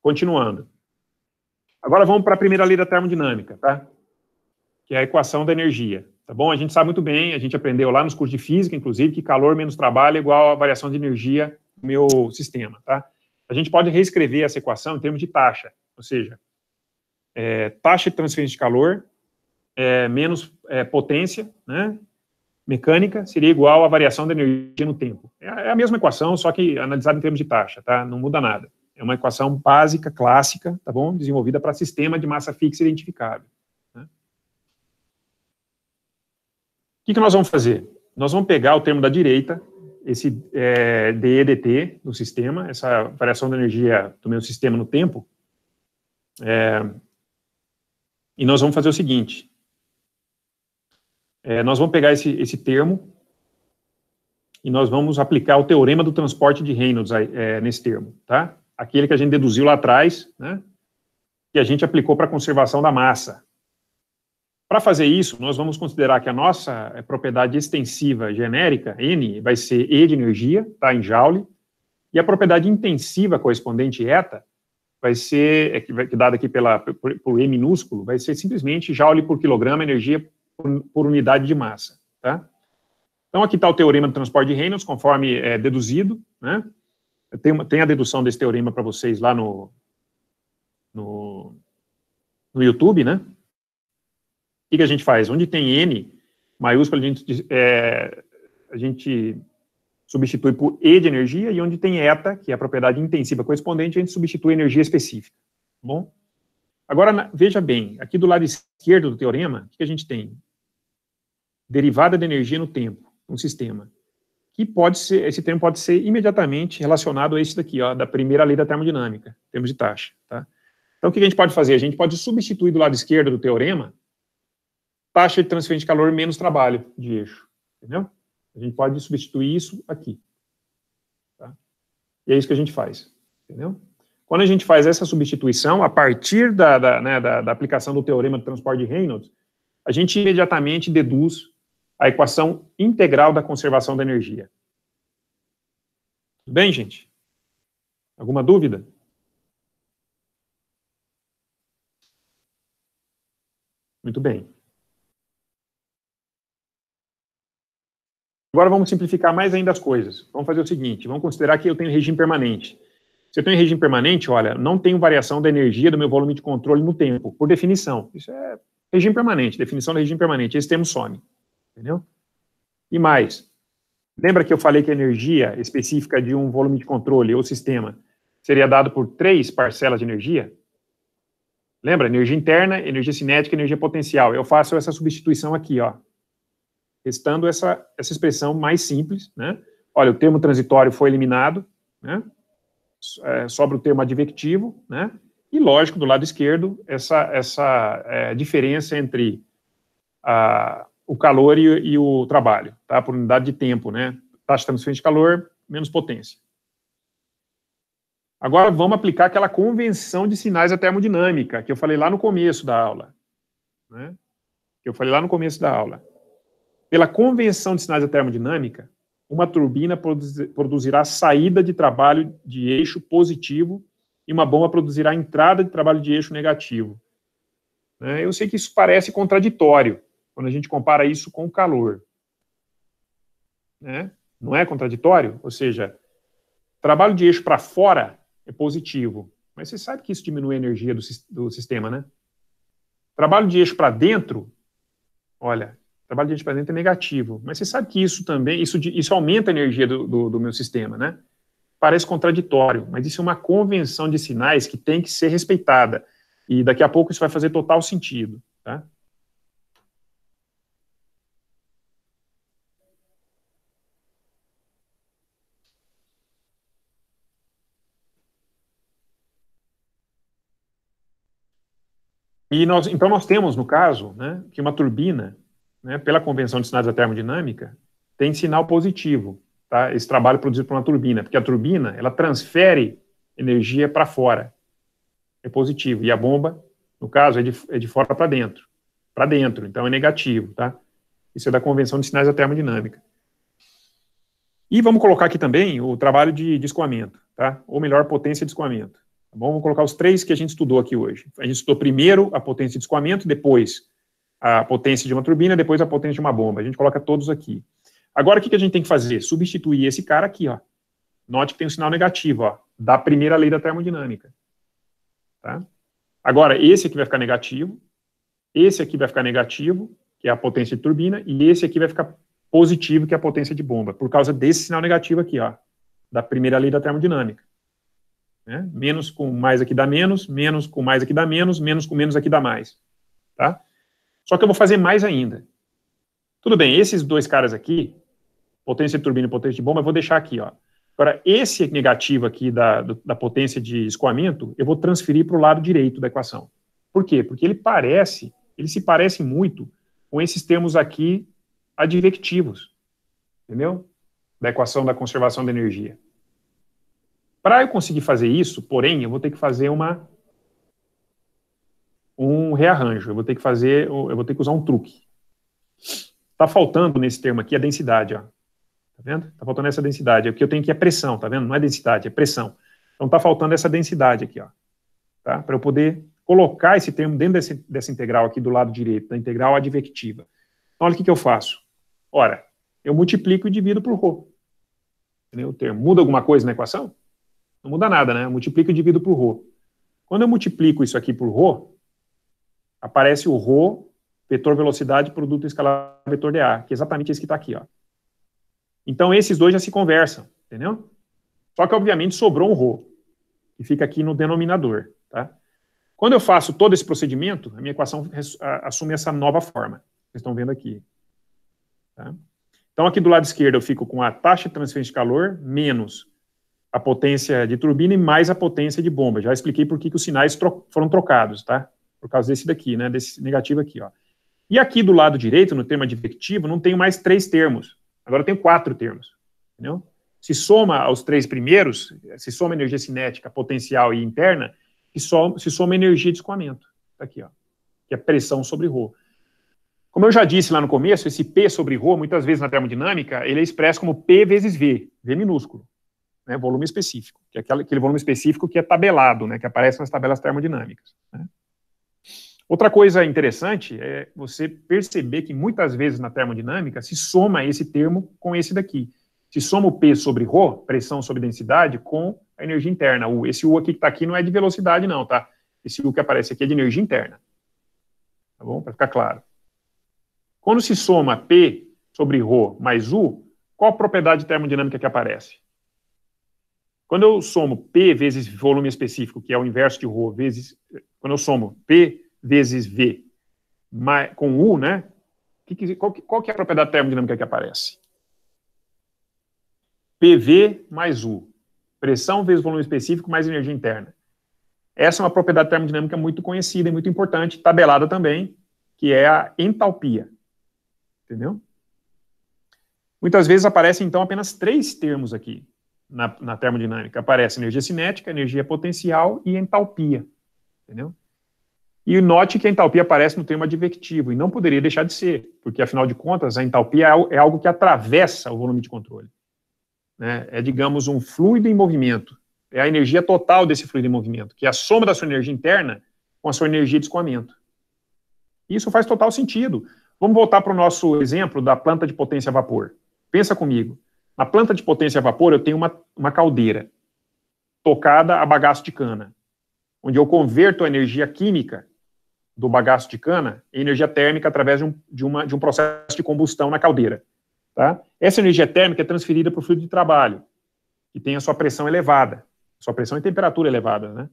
continuando. Agora vamos para a primeira lei da termodinâmica, tá? Que é a equação da energia tá bom? A gente sabe muito bem, a gente aprendeu lá nos cursos de física, inclusive, que calor menos trabalho é igual a variação de energia no meu sistema, tá? A gente pode reescrever essa equação em termos de taxa, ou seja, é, taxa de transferência de calor é, menos é, potência, né? Mecânica seria igual à variação da energia no tempo. É, é a mesma equação, só que analisada em termos de taxa, tá? Não muda nada. É uma equação básica, clássica, tá bom? Desenvolvida para sistema de massa fixa identificável. que, que nós vamos fazer? Nós vamos pegar o termo da direita, esse é, DEDT do sistema, essa variação da energia do meu sistema no tempo, é, e nós vamos fazer o seguinte. É, nós vamos pegar esse, esse termo e nós vamos aplicar o teorema do transporte de Reynolds é, nesse termo, tá? Aquele que a gente deduziu lá atrás, né? Que a gente aplicou para a conservação da massa. Para fazer isso, nós vamos considerar que a nossa eh, propriedade extensiva genérica, N, vai ser E de energia, tá, em Joule, e a propriedade intensiva correspondente eta vai ser, é, que dada aqui pela, por, por, E minúsculo, vai ser simplesmente Joule por quilograma energia por, por unidade de massa. Tá? Então, aqui está o teorema do transporte de Reynolds, conforme é deduzido. Né? Tem, uma, tem a dedução desse teorema para vocês lá no, no, no YouTube, né? que, que a gente faz? Onde tem N maiúsculo, a gente, é, a gente substitui por E de energia, e onde tem eta, que é a propriedade intensiva correspondente, a gente substitui energia específica. Tá bom? Agora, veja bem, aqui do lado esquerdo do teorema, o que a gente tem? Derivada de energia no tempo, um sistema. Que pode ser, esse termo pode ser imediatamente relacionado a esse daqui, ó, da primeira lei da termodinâmica, termos de taxa. Tá? Então, o que a gente pode fazer? A gente pode substituir do lado esquerdo do teorema taxa de transferência de calor menos trabalho de eixo. Entendeu? A gente pode substituir isso aqui. Tá? E é isso que a gente faz. Entendeu? Quando a gente faz essa substituição, a partir da, da, né, da, da aplicação do teorema de transporte de Reynolds, a gente imediatamente deduz a equação integral da conservação da energia. Tudo bem, gente? Alguma dúvida? Muito bem. Agora vamos simplificar mais ainda as coisas. Vamos fazer o seguinte: vamos considerar que eu tenho regime permanente. Se eu tenho regime permanente, olha, não tenho variação da energia do meu volume de controle no tempo, por definição. Isso é regime permanente, definição do regime permanente. Esse termo some. Entendeu? E mais, lembra que eu falei que a energia específica de um volume de controle ou sistema seria dado por três parcelas de energia? Lembra? Energia interna, energia cinética energia potencial. Eu faço essa substituição aqui, ó restando essa, essa expressão mais simples, né? Olha, o termo transitório foi eliminado, né? É, sobra o termo advectivo, né? E, lógico, do lado esquerdo, essa, essa é, diferença entre a, o calor e, e, o trabalho, tá? Por unidade de tempo, né? Taxa de transferência de calor menos potência. Agora vamos aplicar aquela convenção de sinais da termodinâmica que eu falei lá no começo da aula, né? Que eu falei lá no começo da aula. Pela convenção de sinais da termodinâmica, uma turbina produzirá saída de trabalho de eixo positivo e uma bomba produzirá entrada de trabalho de eixo negativo. Né, eu sei que isso parece contraditório quando a gente compara isso com o calor. Né, não é contraditório? Ou seja, trabalho de eixo para fora é positivo, mas você sabe que isso diminui a energia do, do sistema, né? Trabalho de eixo para dentro, olha, trabalho de dependente é negativo. Mas você sabe que isso também, isso, isso aumenta a energia do, do, do meu sistema, né? Parece contraditório, mas isso é uma convenção de sinais que tem que ser respeitada. E daqui a pouco isso vai fazer total sentido, tá? E nós, então nós temos, no caso, né, que uma turbina né, pela Convenção de Sinais da Termodinâmica, tem sinal positivo, tá? esse trabalho produzido por uma turbina, porque a turbina ela transfere energia para fora, é positivo, e a bomba, no caso, é de, é de fora para dentro, para dentro, então é negativo. Tá? Isso é da Convenção de Sinais da Termodinâmica. E vamos colocar aqui também o trabalho de, de escoamento, tá? ou melhor, potência de escoamento. Tá bom? Vamos colocar os três que a gente estudou aqui hoje. A gente estudou primeiro a potência de escoamento, depois a potência de uma turbina, depois a potência de uma bomba. A gente coloca todos aqui. Agora, o que, que a gente tem que fazer? Substituir esse cara aqui, ó. Note que tem um sinal negativo, ó, da primeira lei da termodinâmica. Tá? Agora, esse aqui vai ficar negativo, esse aqui vai ficar negativo, que é a potência de turbina, e esse aqui vai ficar positivo, que é a potência de bomba, por causa desse sinal negativo aqui, ó, da primeira lei da termodinâmica. Né? Menos com mais aqui dá menos, menos com mais aqui dá menos, menos com menos aqui dá mais. Tá? Só que eu vou fazer mais ainda. Tudo bem, esses dois caras aqui, potência de turbina e potência de bomba, eu vou deixar aqui, ó. Agora, esse negativo aqui da, da potência de escoamento, eu vou transferir para o lado direito da equação. Por quê? Porque ele parece, ele se parece muito com esses termos aqui advectivos, entendeu? Da equação da conservação da energia. Para eu conseguir fazer isso, porém, eu vou ter que fazer uma um rearranjo, eu vou ter que fazer, eu vou ter que usar um truque. Está faltando nesse termo aqui a densidade, ó. Tá vendo? Tá faltando essa densidade. É o que eu tenho aqui é pressão, tá vendo? Não é densidade, é pressão. Então tá faltando essa densidade aqui, ó. Tá? Para eu poder colocar esse termo dentro desse, dessa integral aqui do lado direito, da integral advectiva. Então olha o que, que eu faço. Ora, eu multiplico e divido por ρ. Entendeu? O termo. Muda alguma coisa na equação? Não muda nada, né? Eu multiplico e divido por ρ. Quando eu multiplico isso aqui por ρ, aparece o ρ, vetor velocidade, produto escalar, vetor dA, que é exatamente esse que está aqui. Ó. Então, esses dois já se conversam, entendeu? Só que, obviamente, sobrou um ρ, que fica aqui no denominador. Tá? Quando eu faço todo esse procedimento, a minha equação assume essa nova forma. Vocês estão vendo aqui. Tá? Então, aqui do lado esquerdo, eu fico com a taxa de transferência de calor menos a potência de turbina e mais a potência de bomba. Já expliquei por que, que os sinais tro foram trocados, tá? por causa desse daqui, né, desse negativo aqui, ó. E aqui do lado direito, no termo advectivo, não tenho mais três termos. Agora eu tenho quatro termos, entendeu? Se soma aos três primeiros, se soma energia cinética, potencial e interna, se soma, se soma energia de escoamento, Está aqui, ó, que é pressão sobre Rho. Como eu já disse lá no começo, esse P sobre Rho, muitas vezes na termodinâmica, ele é expresso como P vezes V, V minúsculo, né, volume específico, que é aquele volume específico que é tabelado, né, que aparece nas tabelas termodinâmicas. Né. Outra coisa interessante é você perceber que muitas vezes na termodinâmica se soma esse termo com esse daqui. Se soma o P sobre Rho, pressão sobre densidade, com a energia interna. U. Esse U aqui que está aqui não é de velocidade, não, tá? Esse U que aparece aqui é de energia interna. Tá bom? Para ficar claro. Quando se soma P sobre Rho mais U, qual a propriedade termodinâmica que aparece? Quando eu somo P vezes volume específico, que é o inverso de Rho, vezes. Quando eu somo P vezes V mais, com U, né? Que, qual, qual que é a propriedade termodinâmica que aparece? PV mais U. Pressão vezes volume específico mais energia interna. Essa é uma propriedade termodinâmica muito conhecida e muito importante, tabelada também, que é a entalpia. Entendeu? Muitas vezes aparecem, então, apenas três termos aqui na, na termodinâmica. Aparece energia cinética, energia potencial e entalpia. Entendeu? E note que a entalpia aparece no termo advertivo, e não poderia deixar de ser, porque, afinal de contas, a entalpia é, é algo que atravessa o volume de controle. Né? É, digamos, um fluido em movimento. É a energia total desse fluido em movimento, que é a soma da sua energia interna com a sua energia de escoamento. Isso faz total sentido. Vamos voltar para o nosso exemplo da planta de potência a vapor. Pensa comigo. Na planta de potência a vapor, eu tenho uma, uma caldeira tocada a bagaço de cana, onde eu converto a energia química do bagaço de cana energia térmica através de um, de, uma, de um processo de combustão na caldeira. Tá? Essa energia térmica é transferida para o fluido de trabalho, que tem a sua pressão elevada, sua pressão e temperatura elevada. Né?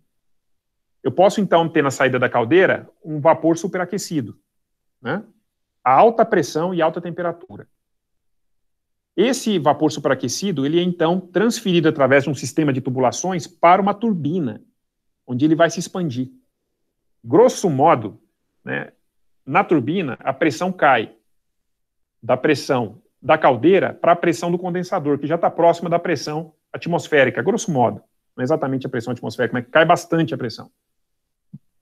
Eu posso, então, ter na saída da caldeira um vapor superaquecido, né? a alta pressão e alta temperatura. Esse vapor superaquecido, ele é, então, transferido através de um sistema de tubulações para uma turbina, onde ele vai se expandir grosso modo, né, na turbina, a pressão cai da pressão da caldeira para a pressão do condensador, que já está próxima da pressão atmosférica, grosso modo. Não é exatamente a pressão atmosférica, mas cai bastante a pressão.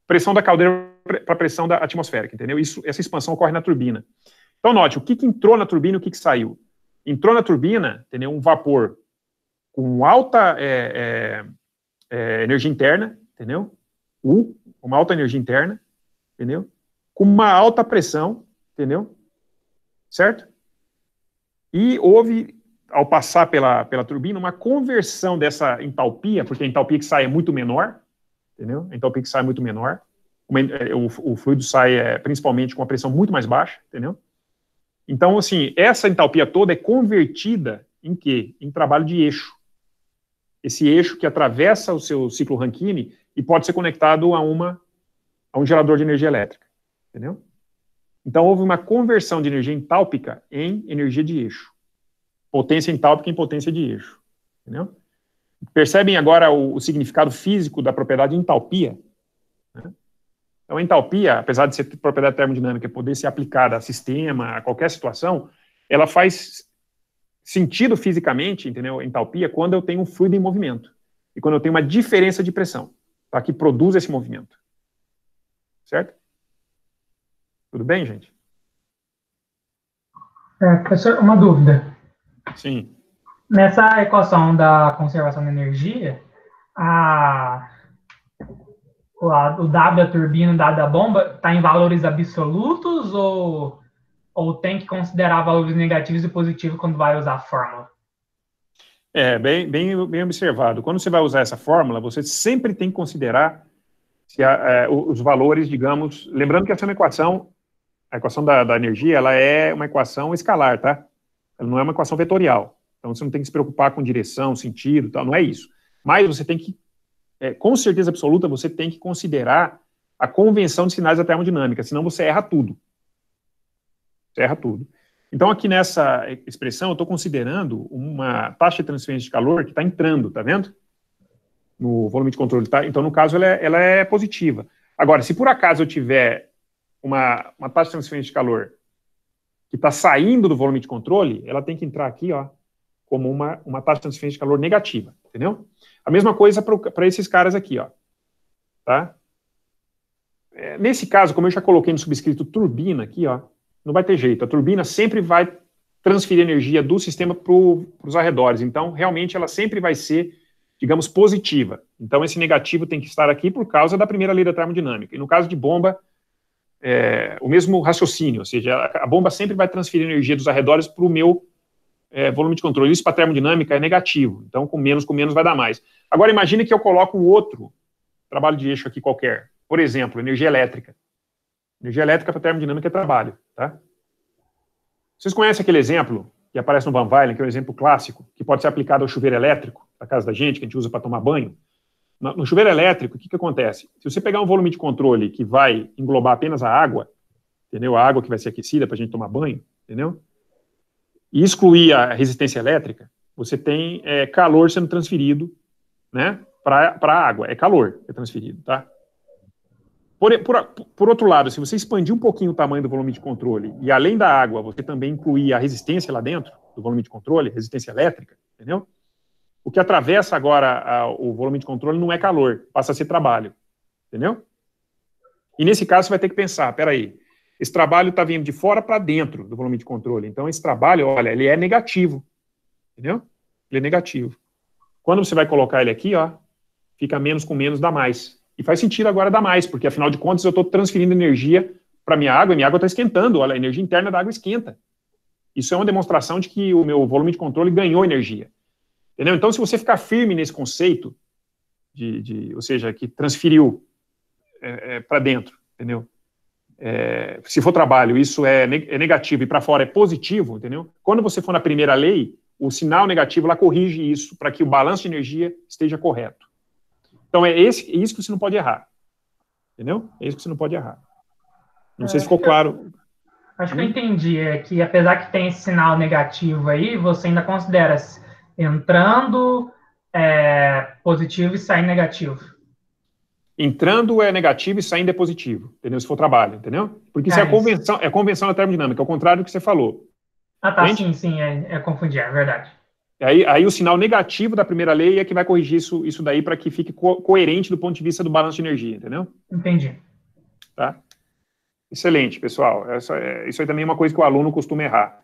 Pressão da caldeira para a pressão da atmosférica, entendeu? Isso, essa expansão ocorre na turbina. Então, note, o que, que entrou na turbina e o que, que saiu? Entrou na turbina, entendeu? Um vapor com alta é, é, é, energia interna, entendeu? U, uma alta energia interna, entendeu? Com uma alta pressão, entendeu? Certo? E houve, ao passar pela, pela turbina, uma conversão dessa entalpia, porque a entalpia que sai é muito menor, entendeu? A entalpia que sai é muito menor. É, o, o fluido sai é, principalmente com uma pressão muito mais baixa, entendeu? Então, assim, essa entalpia toda é convertida em quê? Em trabalho de eixo. Esse eixo que atravessa o seu ciclo Rankine e pode ser conectado a uma a um gerador de energia elétrica, entendeu? Então houve uma conversão de energia entálpica em energia de eixo. Potência entálpica em potência de eixo, entendeu? Percebem agora o, o significado físico da propriedade entalpia? Né? Então, a entalpia, apesar de ser propriedade termodinâmica e poder ser aplicada a sistema, a qualquer situação, ela faz sentido fisicamente, entendeu? Entalpia, quando eu tenho um fluido em movimento e quando eu tenho uma diferença de pressão tá, que produz esse movimento. Certo? Tudo bem, gente? É, professor, uma dúvida. Sim. Nessa equação da conservação da energia, a, a, o W da turbina, o W da bomba, está em valores absolutos ou, ou tem que considerar valores negativos e positivos quando vai usar a fórmula? É, bem, bem, bem observado. Quando você vai usar essa fórmula, você sempre tem que considerar se a, é, os valores, digamos. Lembrando que essa é uma equação, a equação da, da energia, ela é uma equação escalar, tá? Ela não é uma equação vetorial. Então você não tem que se preocupar com direção, sentido, tal, não é isso. Mas você tem que, é, com certeza absoluta, você tem que considerar a convenção de sinais da termodinâmica, senão você erra tudo. Você erra tudo. Então, aqui nessa expressão, eu estou considerando uma taxa de transferência de calor que está entrando, tá vendo? No volume de controle, tá? Então, no caso, ela é, ela é positiva. Agora, se por acaso eu tiver uma, uma taxa de transferência de calor que está saindo do volume de controle, ela tem que entrar aqui, ó, como uma, uma taxa de transferência de calor negativa, entendeu? A mesma coisa para esses caras aqui, ó. Tá? É, nesse caso, como eu já coloquei no subscrito turbina aqui, ó, não vai ter jeito. A turbina sempre vai transferir energia do sistema para os arredores. Então, realmente, ela sempre vai ser, digamos, positiva. Então, esse negativo tem que estar aqui por causa da primeira lei da termodinâmica. E no caso de bomba, é, o mesmo raciocínio, ou seja, a bomba sempre vai transferir energia dos arredores para o meu é, volume de controle. Isso para termodinâmica é negativo, então com menos com menos vai dar mais. Agora imagine que eu coloco outro trabalho de eixo aqui qualquer, por exemplo, energia elétrica. Energia elétrica para termodinâmica é trabalho, tá? Vocês conhecem aquele exemplo que aparece no Van Weylen, que é um exemplo clássico, que pode ser aplicado ao chuveiro elétrico, na casa da gente, que a gente usa para tomar banho? No chuveiro elétrico, o que, que acontece? Se você pegar um volume de controle que vai englobar apenas a água, entendeu? A água que vai ser aquecida para a gente tomar banho, entendeu? E excluir a resistência elétrica, você tem é, calor sendo transferido, né? Para a água, é calor é transferido, tá? Por, por, por, outro lado, se você expandir um pouquinho o tamanho do volume de controle e além da água, você também incluir a resistência lá dentro do volume de controle, resistência elétrica, entendeu? O que atravessa agora a, o volume de controle não é calor, passa a ser trabalho, entendeu? E nesse caso você vai ter que pensar, peraí, esse trabalho está vindo de fora para dentro do volume de controle, então esse trabalho, olha, ele é negativo, entendeu? Ele é negativo. Quando você vai colocar ele aqui, ó, fica menos com menos dá mais, e faz sentido agora dar mais, porque afinal de contas eu estou transferindo energia para minha água, e minha água está esquentando, olha, a energia interna da água esquenta. Isso é uma demonstração de que o meu volume de controle ganhou energia. Entendeu? Então, se você ficar firme nesse conceito, de, de ou seja, que transferiu é, é, para dentro, entendeu? É, se for trabalho, isso é, é negativo e para fora é positivo, entendeu? Quando você for na primeira lei, o sinal negativo lá corrige isso para que o balanço de energia esteja correto. Então é, esse, é isso que você não pode errar. Entendeu? É isso que você não pode errar. Não é, sei se ficou claro. Eu, acho hum? que eu hum? entendi. É que apesar que tem esse sinal negativo aí, você ainda considera entrando é, positivo e saindo negativo entrando é negativo e saindo é positivo, entendeu? Se for trabalho, entendeu? Porque isso é, é convenção, é convenção da termodinâmica, é o contrário do que você falou. Ah, tá, Entende? sim, sim, é, é confundir, é verdade. Aí, aí o sinal negativo da primeira lei é que vai corrigir isso, isso daí para que fique co coerente do ponto de vista do balanço de energia, entendeu? Entendi. Tá? Excelente, pessoal. Essa, é, isso aí também é uma coisa que o aluno costuma errar.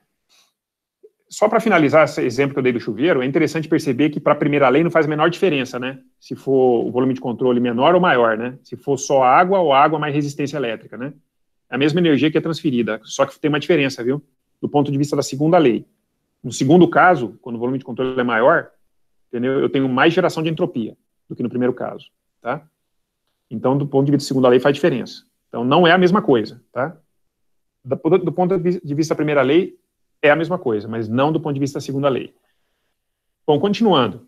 Só para finalizar esse exemplo que eu dei do chuveiro, é interessante perceber que para a primeira lei não faz a menor diferença, né? Se for o volume de controle menor ou maior, né? Se for só água ou água mais resistência elétrica, né? É a mesma energia que é transferida, só que tem uma diferença, viu? Do ponto de vista da segunda lei. No segundo caso, quando o volume de controle é maior, entendeu? eu tenho mais geração de entropia do que no primeiro caso. Tá? Então, do ponto de vista da segunda lei, faz diferença. Então, não é a mesma coisa. Tá? Do, do ponto de vista da primeira lei, é a mesma coisa, mas não do ponto de vista da segunda lei. Bom, continuando.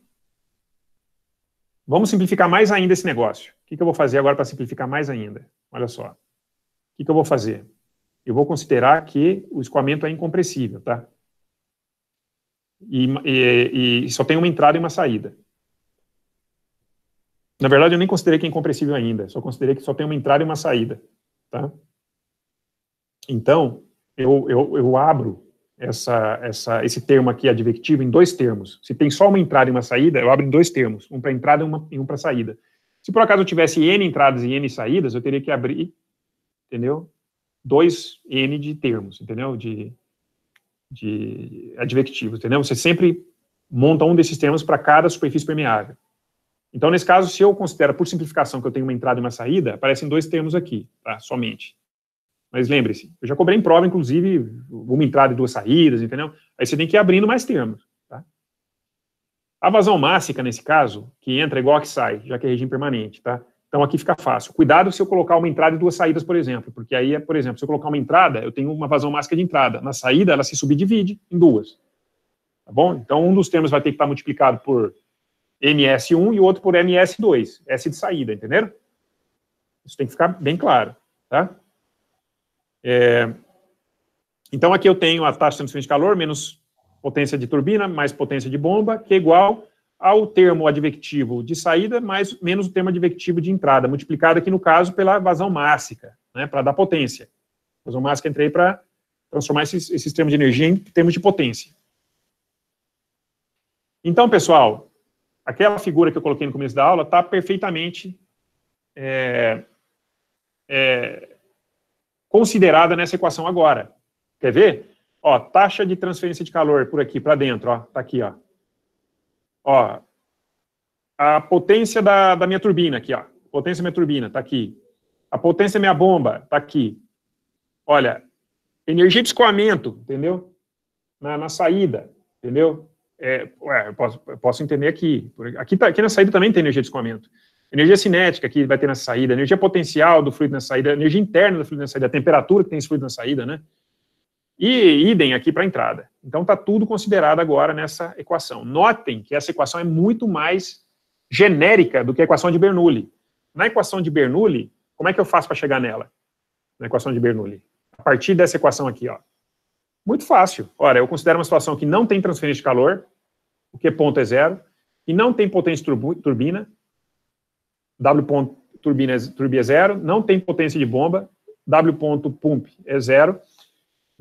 Vamos simplificar mais ainda esse negócio. O que, eu vou fazer agora para simplificar mais ainda? Olha só. O que, eu vou fazer? Eu vou considerar que o escoamento é incompressível, tá? e, e, e só tem uma entrada e uma saída. Na verdade, eu nem considerei que é incompressível ainda, só considerei que só tem uma entrada e uma saída. Tá? Então, eu, eu, eu abro essa, essa, esse termo aqui advectivo em dois termos. Se tem só uma entrada e uma saída, eu abro em dois termos, um para entrada e, uma, e um para saída. Se por acaso eu tivesse N entradas e N saídas, eu teria que abrir, entendeu? Dois N de termos, entendeu? De, de advectivos, entendeu? Você sempre monta um desses termos para cada superfície permeável. Então, nesse caso, se eu considero, por simplificação, que eu tenho uma entrada e uma saída, aparecem dois termos aqui, tá? somente. Mas lembre-se, eu já cobrei em prova, inclusive, uma entrada e duas saídas, entendeu? Aí você tem que ir abrindo mais termos. Tá? A vazão mássica, nesse caso, que entra igual a que sai, já que é regime permanente, tá? Então aqui fica fácil. Cuidado se eu colocar uma entrada e duas saídas, por exemplo, porque aí, é, por exemplo, se eu colocar uma entrada, eu tenho uma vazão máxima de entrada. Na saída, ela se subdivide em duas. Tá bom? Então um dos termos vai ter que estar multiplicado por MS1 e o outro por MS2, S de saída, entenderam? Isso tem que ficar bem claro, tá? É... Então aqui eu tenho a taxa de transferência de calor menos potência de turbina mais potência de bomba, que é igual ao termo advectivo de saída, mais menos o termo advectivo de entrada, multiplicado aqui, no caso, pela vazão mássica, né, para dar potência. vazão mássica entrei para transformar esses, esse termos de energia em termos de potência. Então, pessoal, aquela figura que eu coloquei no começo da aula está perfeitamente é, é, considerada nessa equação agora. Quer ver? Ó, taxa de transferência de calor por aqui para dentro, ó, tá aqui, ó. Ó, a potência da, da minha turbina aqui, ó. Potência da minha turbina, tá aqui. A potência da minha bomba, tá aqui. Olha, energia de escoamento, entendeu? Na, na saída, entendeu? É, ué, eu, posso, eu posso entender aqui. Aqui, tá, aqui na saída também tem energia de escoamento. Energia cinética que vai ter na saída, energia potencial do fluido na saída, energia interna do fluido na saída, a temperatura que tem esse fluido na saída, né? E idem aqui para a entrada. Então está tudo considerado agora nessa equação. Notem que essa equação é muito mais genérica do que a equação de Bernoulli. Na equação de Bernoulli, como é que eu faço para chegar nela? Na equação de Bernoulli. A partir dessa equação aqui, ó. Muito fácil. Ora, eu considero uma situação que não tem transferência de calor, o Q ponto é zero, e não tem potência turbina, W ponto turbina, turbina é zero, não tem potência de bomba, W ponto pump é zero,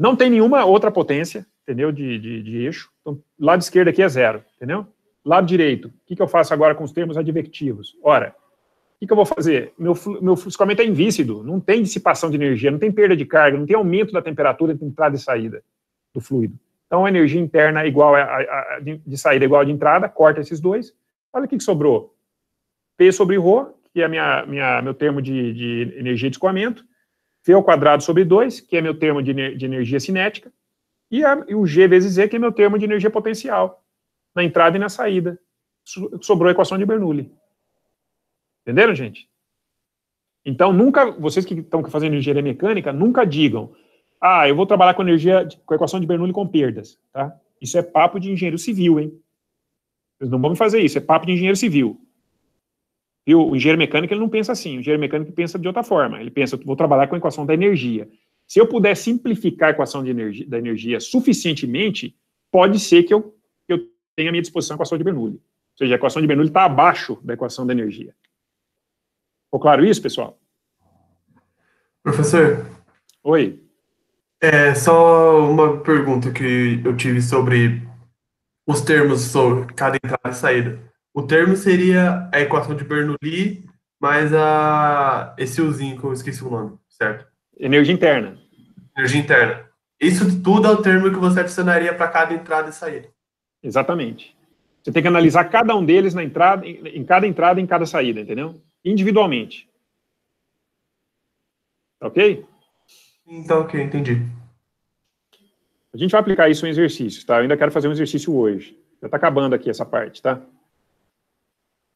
não tem nenhuma outra potência, entendeu? De, de, de eixo. Então, lado esquerdo aqui é zero, entendeu? Lado direito, o que, que eu faço agora com os termos advectivos? Ora, o que, que eu vou fazer? Meu, meu fluxamento é invícido, não tem dissipação de energia, não tem perda de carga, não tem aumento da temperatura de entrada e saída do fluido. Então, a energia interna é igual a, a, a, de saída é igual a de entrada, corta esses dois. Olha o que, que sobrou. P sobre Rho, que é minha, minha, meu termo de, de energia de escoamento, V ao quadrado sobre 2, que é meu termo de, de energia cinética, e, a, e, o G vezes Z, que é meu termo de energia potencial, na entrada e na saída. So, sobrou a equação de Bernoulli. Entenderam, gente? Então, nunca, vocês que estão fazendo engenharia mecânica, nunca digam, ah, eu vou trabalhar com energia, com a equação de Bernoulli com perdas, tá? Isso é papo de engenheiro civil, hein? Vocês não vão fazer isso, é papo de engenheiro civil. E o engenheiro mecânico ele não pensa assim, o engenheiro mecânico pensa de outra forma. Ele pensa, vou trabalhar com a equação da energia. Se eu puder simplificar a equação de energia, da energia suficientemente, pode ser que eu, que eu tenha à minha disposição a equação de Bernoulli. Ou seja, a equação de Bernoulli está abaixo da equação da energia. Ficou claro isso, pessoal? Professor? Oi. É só uma pergunta que eu tive sobre os termos sobre cada entrada e saída. O termo seria a equação de Bernoulli mais a esse Uzinho, que eu esqueci o nome, certo? Energia interna. Energia interna. Isso tudo é o termo que você adicionaria para cada entrada e saída. Exatamente. Você tem que analisar cada um deles na entrada, em cada entrada, em cada saída, entendeu? Individualmente. Tá ok? Então, ok, entendi. A gente vai aplicar isso em exercícios, tá? Eu ainda quero fazer um exercício hoje. Já está acabando aqui essa parte, tá?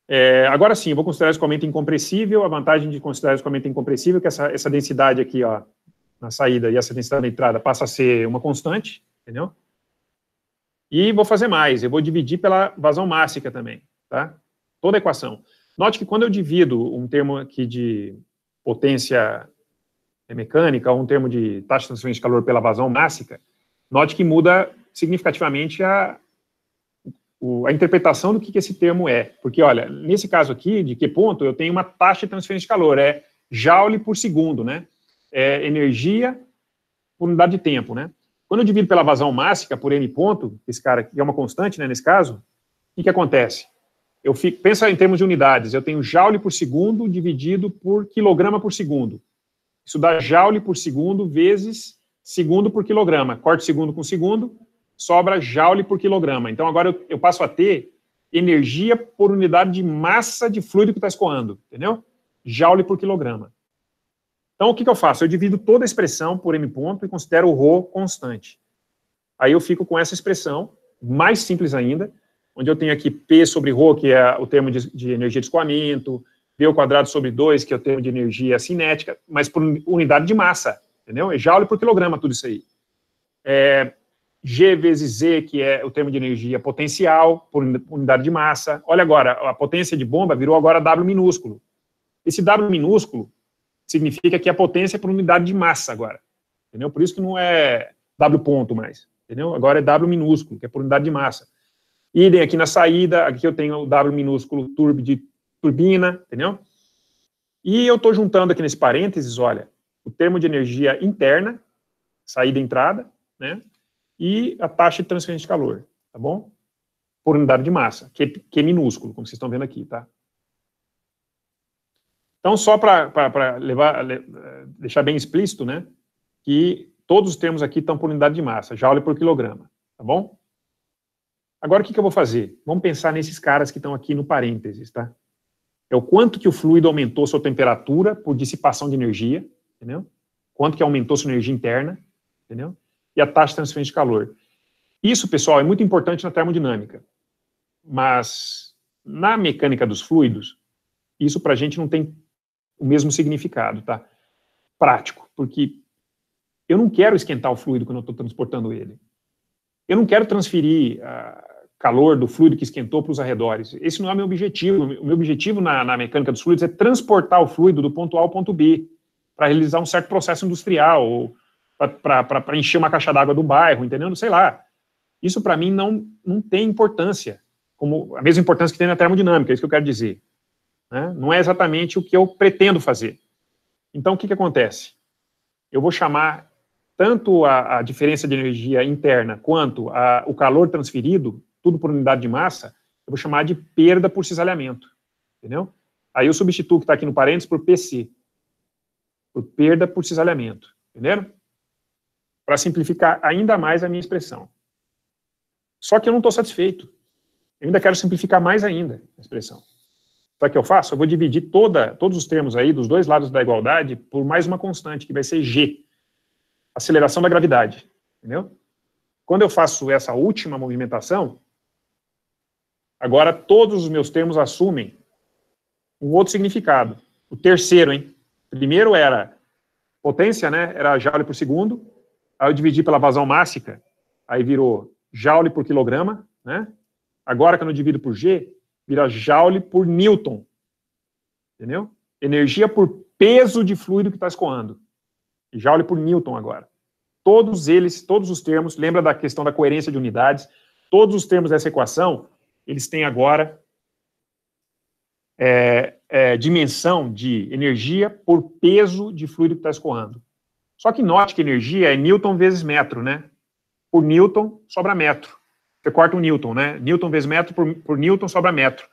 É, agora sim, eu vou considerar esse escoamento incompressível. A vantagem de considerar esse escoamento incompressível é que essa, essa densidade aqui, ó, na saída e essa densidade na entrada passa a ser uma constante, entendeu? E vou fazer mais, eu vou dividir pela vazão mássica também, tá? Toda a equação. Note que quando eu divido um termo aqui de potência é, mecânica, ou um termo de taxa de transferência de calor pela vazão mássica, note que muda significativamente a, o, a interpretação do que, que esse termo é. Porque, olha, nesse caso aqui, de que ponto, eu tenho uma taxa de transferência de calor, é joule por segundo, né? É energia por unidade de tempo, né? Quando eu divido pela vazão mássica, por N ponto, esse cara aqui é uma constante, né, nesse caso, o que, que acontece? Eu fico, pensa em termos de unidades, eu tenho joule por segundo dividido por quilograma por segundo. Isso dá joule por segundo vezes segundo por quilograma. Corte segundo com segundo, sobra joule por quilograma. Então, agora eu, eu passo a ter energia por unidade de massa de fluido que está escoando, entendeu? Joule por quilograma. Então, o que, que eu faço? Eu divido toda a expressão por m ponto e considero o ρ constante. Aí eu fico com essa expressão, mais simples ainda, onde eu tenho aqui P sobre Rho, que é o termo de, de energia de escoamento, v ao quadrado sobre 2, que é o termo de energia cinética, mas por unidade de massa, entendeu? É joule por quilograma tudo isso aí. É, G vezes Z, que é o termo de energia potencial por unidade de massa. Olha agora, a potência de bomba virou agora W minúsculo. Esse W minúsculo significa que é a potência é por unidade de massa agora. Entendeu? Por isso que não é W ponto mais. Entendeu? Agora é W minúsculo, que é por unidade de massa. Idem aqui na saída, aqui eu tenho o W minúsculo turbo de turbina, entendeu? E eu estou juntando aqui nesse parênteses, olha, o termo de energia interna, saída e entrada, né? e a taxa de transferência de calor, tá bom? Por unidade de massa, que, que é minúsculo, como vocês estão vendo aqui, tá? Então, só para levar, eh, deixar bem explícito, né, que todos os termos aqui estão por unidade de massa, joule por quilograma, tá bom? Agora, o que, que eu vou fazer? Vamos pensar nesses caras que estão aqui no parênteses, tá? É o quanto que o fluido aumentou sua temperatura por dissipação de energia, entendeu? Quanto que aumentou sua energia interna, entendeu? e a taxa de transferência de calor. Isso, pessoal, é muito importante na termodinâmica, mas na mecânica dos fluidos, isso para a gente não tem o mesmo significado, tá? Prático, porque eu não quero esquentar o fluido quando eu estou transportando ele. Eu não quero transferir ah, calor do fluido que esquentou para os arredores. Esse não é o meu objetivo. O meu objetivo na, na mecânica dos fluidos é transportar o fluido do ponto A ao ponto B para realizar um certo processo industrial ou para encher uma caixa d'água do bairro, entendeu? Sei lá. Isso para mim não, não tem importância, como a mesma importância que tem na termodinâmica, é isso que eu quero dizer. Né? Não é exatamente o que eu pretendo fazer. Então, o que, que acontece? Eu vou chamar tanto a, a diferença de energia interna quanto a, o calor transferido, tudo por unidade de massa, eu vou chamar de perda por cisalhamento, entendeu? Aí eu substituo o que está aqui no parênteses por PC, por perda por cisalhamento, entenderam? para simplificar ainda mais a minha expressão. Só que eu não estou satisfeito. Eu ainda quero simplificar mais ainda a expressão. Sabe o que eu faço? Eu vou dividir toda, todos os termos aí, dos dois lados da igualdade, por mais uma constante, que vai ser G. Aceleração da gravidade. Entendeu? Quando eu faço essa última movimentação, agora todos os meus termos assumem um outro significado. O terceiro, hein? primeiro era potência, né? Era joule por segundo. Aí eu dividi pela vazão mássica, aí virou joule por quilograma, né? Agora que eu não divido por G, vira joule por Newton. Entendeu? Energia por peso de fluido que está escoando. Joule por Newton agora. Todos eles, todos os termos, lembra da questão da coerência de unidades, todos os termos dessa equação, eles têm agora é, é, dimensão de energia por peso de fluido que está escoando. Só que note que energia é Newton vezes metro, né? Por Newton sobra metro. Você corta um Newton, né? Newton vezes metro por, por Newton sobra metro.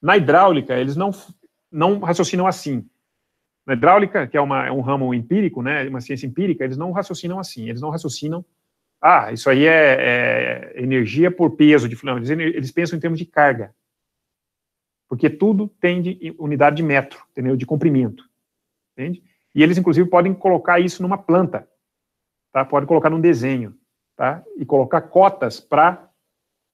Na hidráulica, eles não, não raciocinam assim. Na hidráulica, que é, uma, é um ramo empírico, né, uma ciência empírica, eles não raciocinam assim. Eles não raciocinam, ah, isso aí é, é energia por peso de não, eles, eles, pensam em termos de carga. Porque tudo tem de unidade de metro, entendeu? De comprimento. Entende? E eles, inclusive, podem colocar isso numa planta, tá? Pode colocar num desenho, tá? E colocar cotas para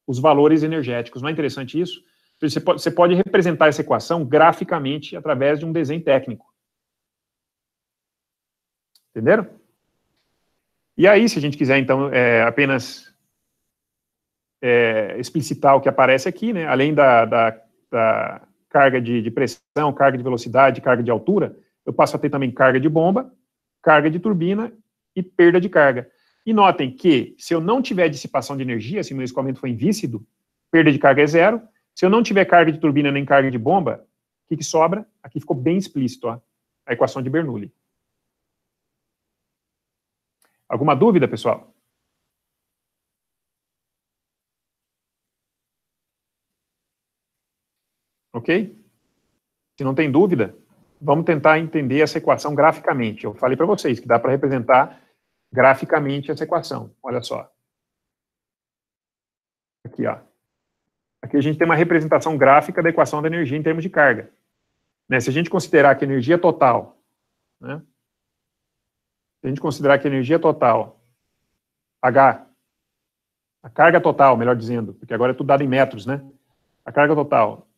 os valores energéticos. Não é interessante isso? Você pode, representar essa equação graficamente através de um desenho técnico. Entenderam? E aí, se a gente quiser, então, é, apenas é, explicitar o que aparece aqui, né, além da, da, da carga de, de, pressão, carga de velocidade, carga de altura, eu passo a ter também carga de bomba, carga de turbina e perda de carga. E notem que, se eu não tiver dissipação de energia, se meu escoamento for invícido, perda de carga é zero. Se eu não tiver carga de turbina nem carga de bomba, o que, que sobra? Aqui ficou bem explícito ó, a equação de Bernoulli. Alguma dúvida, pessoal? Ok? Se não tem dúvida, vamos tentar entender essa equação graficamente. Eu falei para vocês que dá para representar graficamente essa equação. Olha só. Aqui, ó. Aqui a gente tem uma representação gráfica da equação da energia em termos de carga. Né? Se a gente considerar que a energia total, né? se a gente considerar que a energia total, H, a carga total, melhor dizendo, porque agora é tudo dado em metros, né? A carga total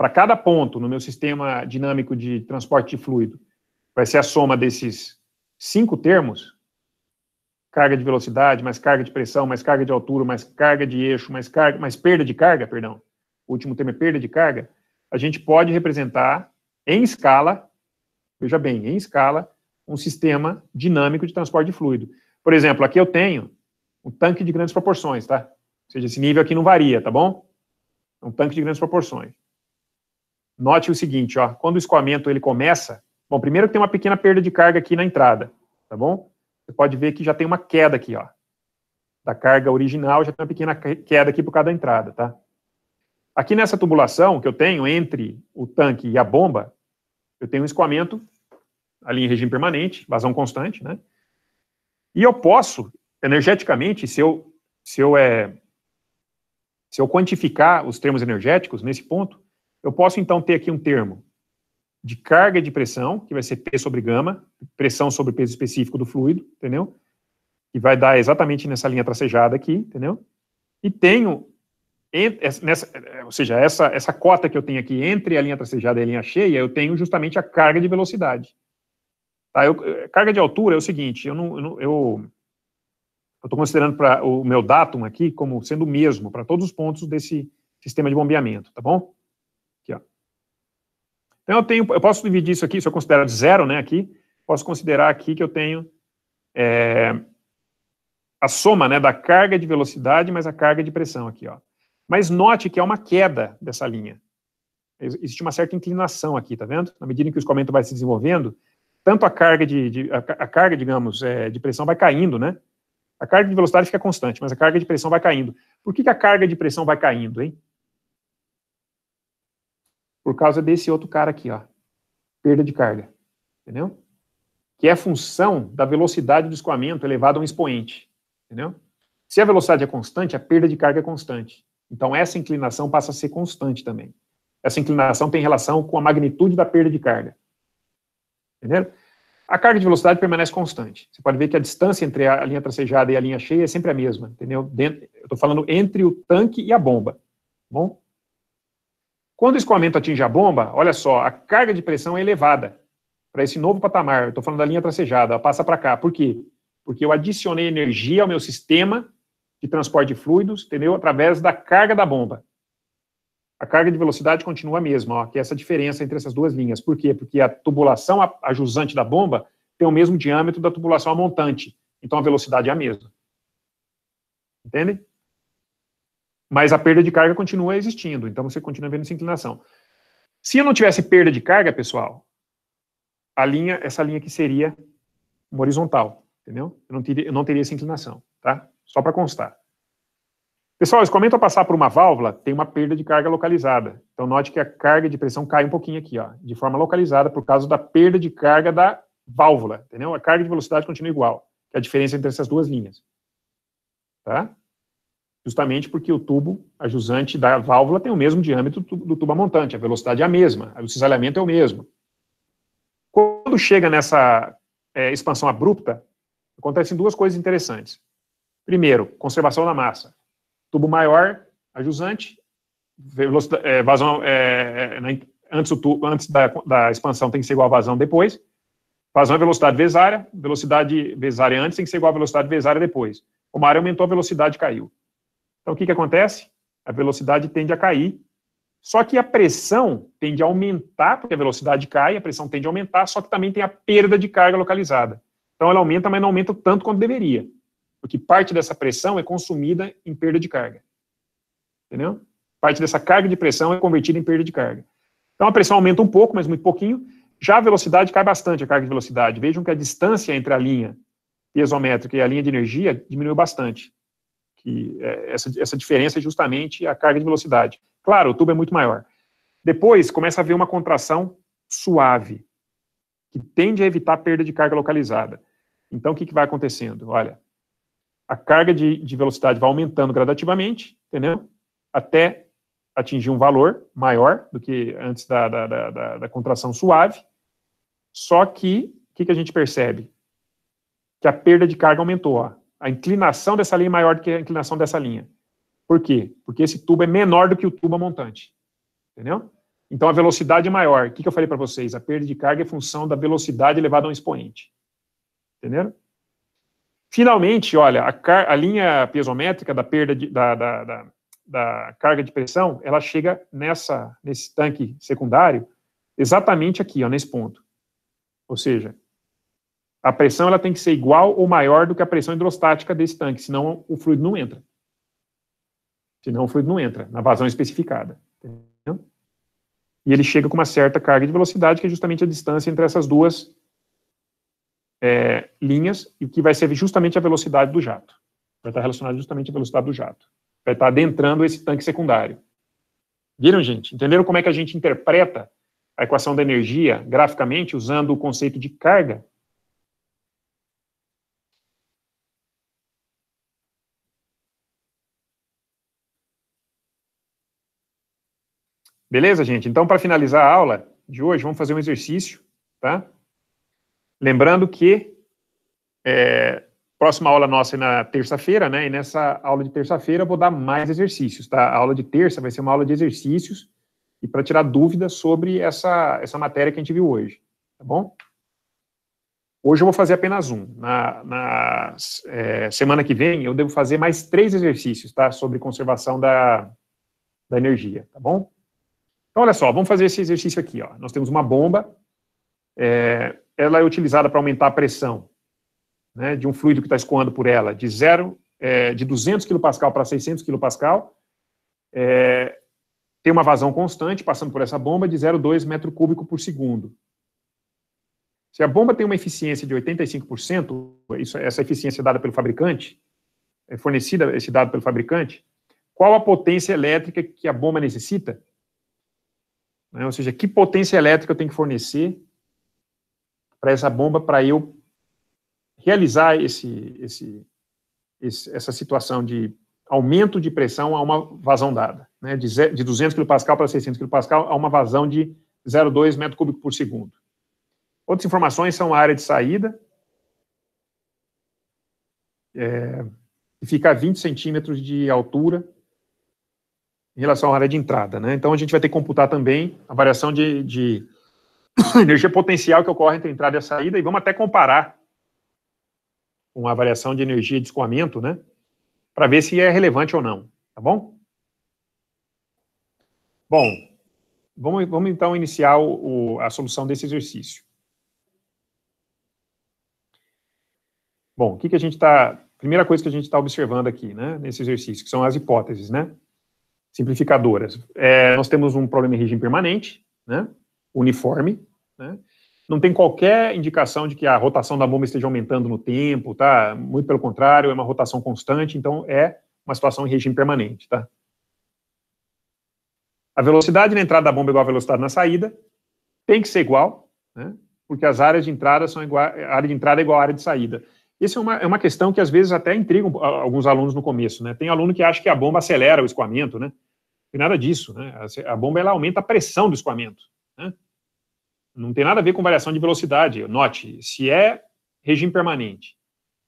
para cada ponto no meu sistema dinâmico de transporte de fluido, vai ser a soma desses cinco termos, carga de velocidade, mais carga de pressão, mais carga de altura, mais carga de eixo, mais, carga, mais perda de carga, perdão, o último termo é perda de carga, a gente pode representar em escala, veja bem, em escala, um sistema dinâmico de transporte de fluido. Por exemplo, aqui eu tenho um tanque de grandes proporções, tá? Ou seja, esse nível aqui não varia, tá bom? É um tanque de grandes proporções note o seguinte, ó, quando o escoamento ele começa, bom, primeiro tem uma pequena perda de carga aqui na entrada, tá bom? Você pode ver que já tem uma queda aqui, ó. Da carga original já tem uma pequena queda aqui por causa da entrada, tá? Aqui nessa tubulação que eu tenho entre o tanque e a bomba, eu tenho um escoamento ali em regime permanente, vazão constante, né? E eu posso, energeticamente, se eu, se eu, é, se eu quantificar os termos energéticos nesse ponto, eu posso, então, ter aqui um termo de carga de pressão, que vai ser P sobre gama, pressão sobre peso específico do fluido, entendeu? Que vai dar exatamente nessa linha tracejada aqui, entendeu? E tenho, nessa, eh, ou seja, essa, essa cota que eu tenho aqui entre a linha tracejada e a linha cheia, eu tenho justamente a carga de velocidade. Tá, eu, eh, carga de altura é o seguinte, eu não, eu, não, eu estou considerando para o meu datum aqui como sendo o mesmo para todos os pontos desse sistema de bombeamento, tá bom? eu tenho, eu posso dividir isso aqui, se eu considerar zero, né, aqui, posso considerar aqui que eu tenho é, a soma, né, da carga de velocidade mais a carga de pressão aqui, ó. Mas note que é uma queda dessa linha. Existe uma certa inclinação aqui, tá vendo? Na medida em que o escoamento vai se desenvolvendo, tanto a carga de, de a, a, carga, digamos, é, de pressão vai caindo, né? A carga de velocidade fica constante, mas a carga de pressão vai caindo. Por que, que a carga de pressão vai caindo, hein? por causa desse outro cara aqui, ó, perda de carga, entendeu? Que é função da velocidade do escoamento elevada a um expoente, entendeu? Se a velocidade é constante, a perda de carga é constante. Então, essa inclinação passa a ser constante também. Essa inclinação tem relação com a magnitude da perda de carga. Entendeu? A carga de velocidade permanece constante. Você pode ver que a distância entre a linha tracejada e a linha cheia é sempre a mesma, entendeu? eu estou falando entre o tanque e a bomba, tá bom? Quando o escoamento atinge a bomba, olha só, a carga de pressão é elevada para esse novo patamar. Estou falando da linha tracejada, ela passa para cá. Por quê? Porque eu adicionei energia ao meu sistema de transporte de fluidos, entendeu? Através da carga da bomba. A carga de velocidade continua a mesma, ó, que é essa diferença entre essas duas linhas. Por quê? Porque a tubulação ajusante a jusante da bomba tem o mesmo diâmetro da tubulação a montante. Então a velocidade é a mesma. Entende? Mas a perda de carga continua existindo, então você continua vendo essa inclinação. Se eu não tivesse perda de carga, pessoal, a linha, essa linha aqui seria uma horizontal, entendeu? Eu não teria, eu não teria essa inclinação, tá? Só para constar. Pessoal, esse comento a passar por uma válvula tem uma perda de carga localizada. Então, note que a carga de pressão cai um pouquinho aqui, ó, de forma localizada, por causa da perda de carga da válvula, entendeu? A carga de velocidade continua igual, que é a diferença entre essas duas linhas. Tá? justamente porque o tubo a jusante da válvula tem o mesmo diâmetro do tubo montante, a velocidade é a mesma, o cisalhamento é o mesmo. Quando chega nessa é, expansão abrupta, acontecem duas coisas interessantes. Primeiro, conservação da massa. Tubo maior, a jusante, é, vazão é, é antes, tubo, antes da, da expansão tem que ser igual à vazão depois, Vazão é velocidade vezária, velocidade vezária antes tem que ser igual à velocidade vezária depois. O a área aumentou, a velocidade caiu. Então, o que, que acontece? A velocidade tende a cair, só que a pressão tende a aumentar, porque a velocidade cai, a pressão tende a aumentar, só que também tem a perda de carga localizada. Então, ela aumenta, mas não aumenta tanto quanto deveria, porque parte dessa pressão é consumida em perda de carga. Entendeu? Parte dessa carga de pressão é convertida em perda de carga. Então, a pressão aumenta um pouco, mas muito pouquinho. Já a velocidade cai bastante, a carga de velocidade. Vejam que a distância entre a linha piezométrica e a linha de energia diminuiu bastante que é, essa, essa diferença é justamente a carga de velocidade. Claro, o tubo é muito maior. Depois, começa a haver uma contração suave, que tende a evitar a perda de carga localizada. Então, o que, que vai acontecendo? Olha, a carga de, de velocidade vai aumentando gradativamente, entendeu? Até atingir um valor maior do que antes da, da, da, da contração suave. Só que, o que, que a gente percebe? Que a perda de carga aumentou. Ó a inclinação dessa linha é maior do que a inclinação dessa linha. Por quê? Porque esse tubo é menor do que o tubo montante. Entendeu? Então a velocidade é maior. O que, eu falei para vocês? A perda de carga é função da velocidade elevada a um expoente. Entenderam? Finalmente, olha, a, car a linha piezométrica da perda de, da, da, da, da, carga de pressão, ela chega nessa, nesse tanque secundário exatamente aqui, ó, nesse ponto. Ou seja, a pressão ela tem que ser igual ou maior do que a pressão hidrostática desse tanque, senão o fluido não entra. Senão o fluido não entra na vazão especificada. Entendeu? E ele chega com uma certa carga de velocidade, que é justamente a distância entre essas duas é, linhas, e que vai ser justamente a velocidade do jato. Vai estar relacionado justamente à velocidade do jato. Vai estar adentrando esse tanque secundário. Viram, gente? Entenderam como é que a gente interpreta a equação da energia graficamente usando o conceito de carga? Beleza, gente? Então, para finalizar a aula de hoje, vamos fazer um exercício, tá? Lembrando que é, próxima aula nossa é na terça-feira, né? E nessa aula de terça-feira eu vou dar mais exercícios, tá? A aula de terça vai ser uma aula de exercícios e para tirar dúvidas sobre essa, essa matéria que a gente viu hoje, tá bom? Hoje eu vou fazer apenas um. Na, na é, semana que vem eu devo fazer mais três exercícios, tá? Sobre conservação da, da energia, tá bom? Então, olha só, vamos fazer esse exercício aqui. Ó. Nós temos uma bomba, é, ela é utilizada para aumentar a pressão né, de um fluido que está escoando por ela de, zero, é, de 200 kPa para 600 kPa. É, tem uma vazão constante passando por essa bomba de 0,2 metro cúbico por segundo. Se a bomba tem uma eficiência de 85%, isso, essa eficiência é dada pelo fabricante, é fornecida esse dado pelo fabricante, qual a potência elétrica que a bomba necessita né? Ou seja, que potência elétrica eu tenho que fornecer para essa bomba para eu realizar esse, esse, esse, essa situação de aumento de pressão a uma vazão dada, né? de, de 200 kPa para 600 kPa a uma vazão de 0,2 metro cúbico por segundo. Outras informações são a área de saída, é, que fica a 20 centímetros de altura em relação à área de entrada. Né? Então, a gente vai ter que computar também a variação de, de energia potencial que ocorre entre entrada e saída, e vamos até comparar com a variação de energia de escoamento, né? para ver se é relevante ou não, tá bom? Bom, vamos, vamos então iniciar o, a solução desse exercício. Bom, o que, que a gente está... Primeira coisa que a gente está observando aqui, né, nesse exercício, que são as hipóteses, né? simplificadoras. É, nós temos um problema em regime permanente, né, uniforme, né, não tem qualquer indicação de que a rotação da bomba esteja aumentando no tempo, tá? Muito pelo contrário, é uma rotação constante, então é uma situação em regime permanente, tá? A velocidade na entrada da bomba é igual à velocidade na saída, tem que ser igual, né? Porque as áreas de entrada são igual, a área de entrada é igual à área de saída. Isso é uma, é uma questão que às vezes até intriga alguns alunos no começo, né? Tem aluno que acha que a bomba acelera o escoamento, né? Não tem nada disso, né? A bomba ela aumenta a pressão do escoamento, né? Não tem nada a ver com variação de velocidade. Note, se é regime permanente,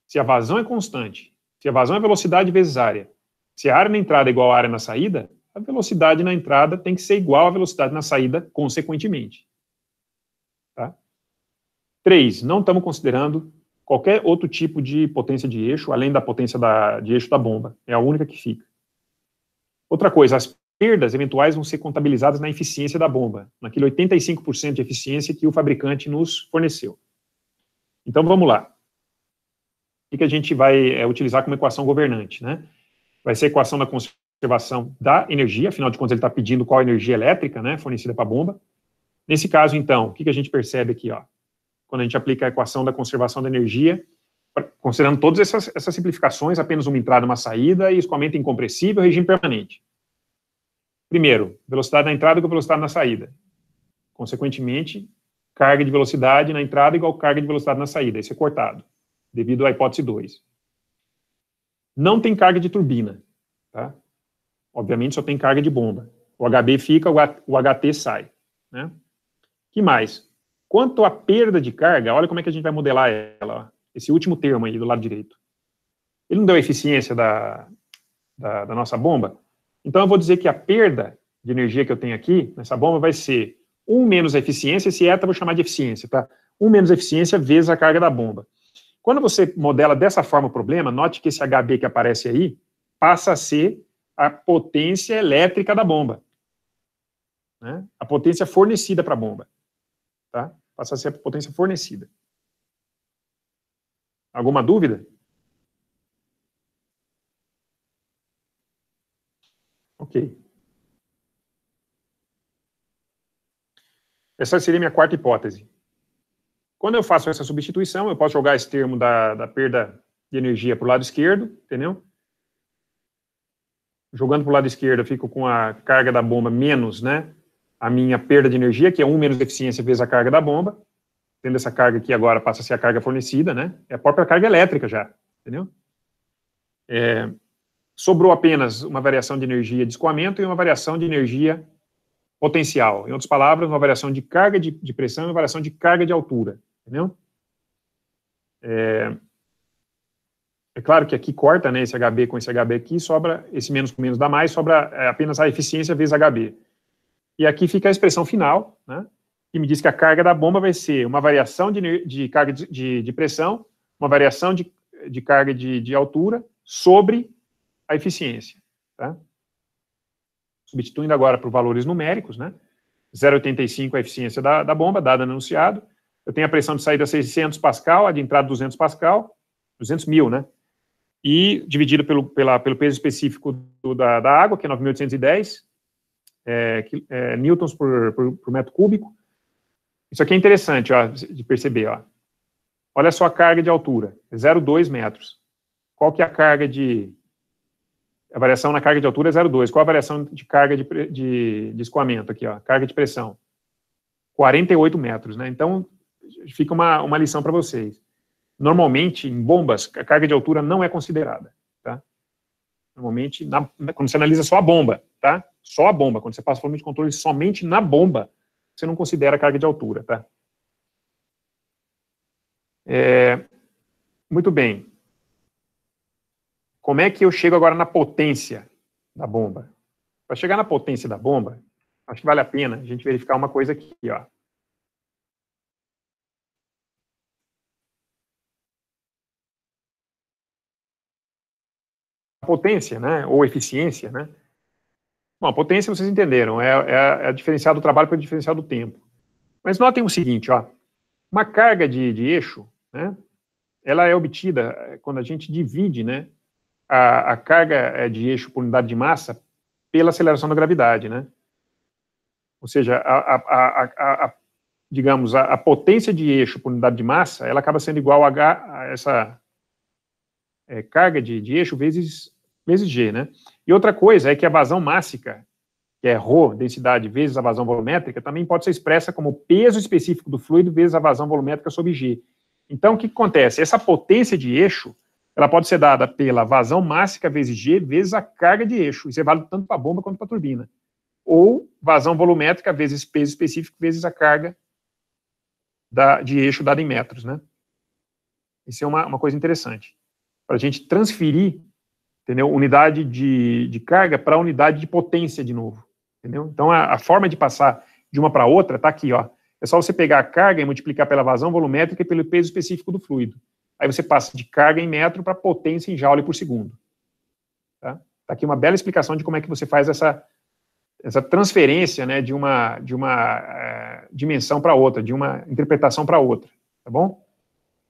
se a vazão é constante, se a vazão é velocidade vezes área, se a área na entrada é igual à área na saída, a velocidade na entrada tem que ser igual à velocidade na saída, consequentemente. Tá? Três, não estamos considerando qualquer outro tipo de potência de eixo, além da potência da, de eixo da bomba. É a única que fica. Outra coisa, as perdas eventuais vão ser contabilizadas na eficiência da bomba, naquele 85% de eficiência que o fabricante nos forneceu. Então vamos lá. O que a gente vai é, utilizar como equação governante? Né? Vai ser a equação da conservação da energia, afinal de contas ele está pedindo qual energia elétrica né, fornecida para a bomba. Nesse caso, então, o que a gente percebe aqui? Ó? quando a gente aplica a equação da conservação da energia, considerando todas essas, essas simplificações, apenas uma entrada, uma saída, e escoamento incompressível, regime permanente. Primeiro, velocidade na entrada igual velocidade na saída. Consequentemente, carga de velocidade na entrada igual carga de velocidade na saída. Isso é cortado, devido à hipótese 2. Não tem carga de turbina. Tá? Obviamente, só tem carga de bomba. O HB fica, o HT sai. Né? que mais? Quanto à perda de carga, olha como é que a gente vai modelar ela, esse último termo aí do lado direito. Ele não deu a eficiência da, da, da nossa bomba, então eu vou dizer que a perda de energia que eu tenho aqui nessa bomba vai ser 1 menos a eficiência, esse eta vou chamar de eficiência, tá? 1 menos a eficiência vezes a carga da bomba. Quando você modela dessa forma o problema, note que esse HB que aparece aí passa a ser a potência elétrica da bomba. Né? A potência fornecida para a bomba. Tá? passa a ser a potência fornecida. Alguma dúvida? Ok. Essa seria minha quarta hipótese. Quando eu faço essa substituição, eu posso jogar esse termo da, da perda de energia para o lado esquerdo, entendeu? Jogando para o lado esquerdo, eu fico com a carga da bomba menos, né? a minha perda de energia, que é 1 menos eficiência vezes a carga da bomba, tendo essa carga aqui agora passa a ser a carga fornecida, né? É a própria carga elétrica já, entendeu? É, sobrou apenas uma variação de energia de escoamento e uma variação de energia potencial. Em outras palavras, uma variação de carga de, de pressão e uma variação de carga de altura, entendeu? É, é claro que aqui corta, né, esse HB com esse HB aqui, sobra esse menos com menos dá mais, sobra é, apenas a eficiência vezes HB. E aqui fica a expressão final, né, que me diz que a carga da bomba vai ser uma variação de, de carga de, de, de, pressão, uma variação de, de carga de, altura sobre a eficiência. Tá? Substituindo agora por valores numéricos, né? 0,85 a eficiência da, da bomba, dada no enunciado. Eu tenho a pressão de saída 600 pascal, a de entrada 200 pascal, 200 mil, né? E dividido pelo, pela, pelo peso específico do, da, da água, que é 9.810, é, é, newtons por, por, por, metro cúbico. Isso aqui é interessante ó, de perceber. Ó. Olha só a carga de altura, 0,2 metros. Qual que é a carga de... A variação na carga de altura é 0,2. Qual a variação de carga de, de, de escoamento aqui? Ó, carga de pressão. 48 metros, né? Então, fica uma, uma lição para vocês. Normalmente, em bombas, a carga de altura não é considerada, tá? Normalmente, na, quando você analisa só a bomba, tá? Só a bomba. Quando você passa o volume de controle somente na bomba, você não considera a carga de altura, tá? É, muito bem. Como é que eu chego agora na potência da bomba? Para chegar na potência da bomba, acho que vale a pena a gente verificar uma coisa aqui, ó. potência, né, ou eficiência, né, Bom, a potência vocês entenderam, é, é, é do trabalho pelo diferencial do tempo. Mas notem o seguinte, ó, uma carga de, de eixo, né, ela é obtida é, quando a gente divide né, a, a carga é, de eixo por unidade de massa pela aceleração da gravidade, né? Ou seja, a, a, a, digamos, a, potência de eixo por unidade de massa, ela acaba sendo igual a, H, essa é, carga de, de, eixo vezes vezes g, né? E outra coisa é que a vazão mássica, que é ρ, densidade, vezes a vazão volumétrica, também pode ser expressa como peso específico do fluido vezes a vazão volumétrica sobre g. Então, o que acontece? Essa potência de eixo, ela pode ser dada pela vazão mássica vezes g vezes a carga de eixo. Isso é válido tanto para a bomba quanto para a turbina. Ou vazão volumétrica vezes peso específico vezes a carga da, de eixo dada em metros, né? Isso é uma, uma coisa interessante. Para a gente transferir entendeu? Unidade de, de carga para unidade de potência de novo, entendeu? Então, a, a forma de passar de uma para outra está aqui, ó. É só você pegar a carga e multiplicar pela vazão volumétrica e pelo peso específico do fluido. Aí você passa de carga em metro para potência em joule por segundo. Tá? tá? aqui uma bela explicação de como é que você faz essa, essa transferência né, de uma, de uma eh, dimensão para outra, de uma interpretação para outra. Tá bom?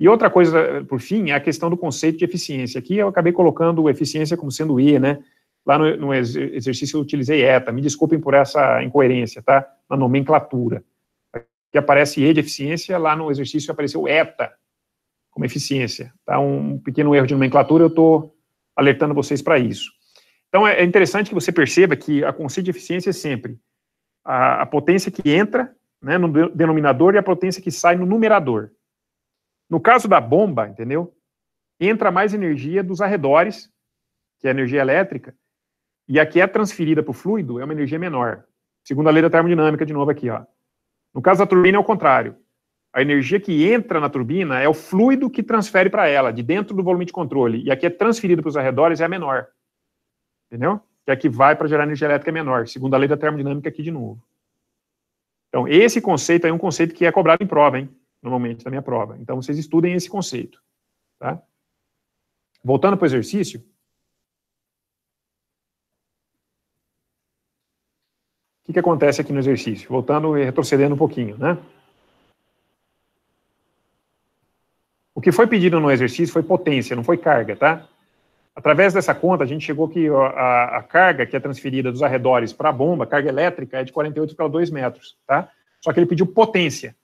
E outra coisa, por fim, é a questão do conceito de eficiência. Aqui eu acabei colocando eficiência como sendo E, né? Lá no, no exercício eu utilizei ETA. Me desculpem por essa incoerência, tá? Na nomenclatura. Aqui aparece E de eficiência, lá no exercício apareceu ETA como eficiência. Tá? Um pequeno erro de nomenclatura, eu estou alertando vocês para isso. Então, é interessante que você perceba que a conceito de eficiência é sempre a, a potência que entra né, no denominador e a potência que sai no numerador. No caso da bomba, entendeu? Entra mais energia dos arredores, que é a energia elétrica, e a que é transferida para o fluido é uma energia menor. Segundo a lei da termodinâmica, de novo aqui, ó. No caso da turbina é o contrário. A energia que entra na turbina é o fluido que transfere para ela, de dentro do volume de controle. E a que é transferida para os arredores é a menor. Entendeu? Que é a que vai para gerar energia elétrica é menor, segundo a lei da termodinâmica aqui de novo. Então, esse conceito é um conceito que é cobrado em prova, hein? normalmente, na minha prova. Então, vocês estudem esse conceito. Tá? Voltando para o exercício. O que, que acontece aqui no exercício? Voltando e retrocedendo um pouquinho, né? O que foi pedido no exercício foi potência, não foi carga, tá? Através dessa conta, a gente chegou que a, a carga que é transferida dos arredores para a bomba, carga elétrica, é de 48,2 metros, tá? Só que ele pediu potência.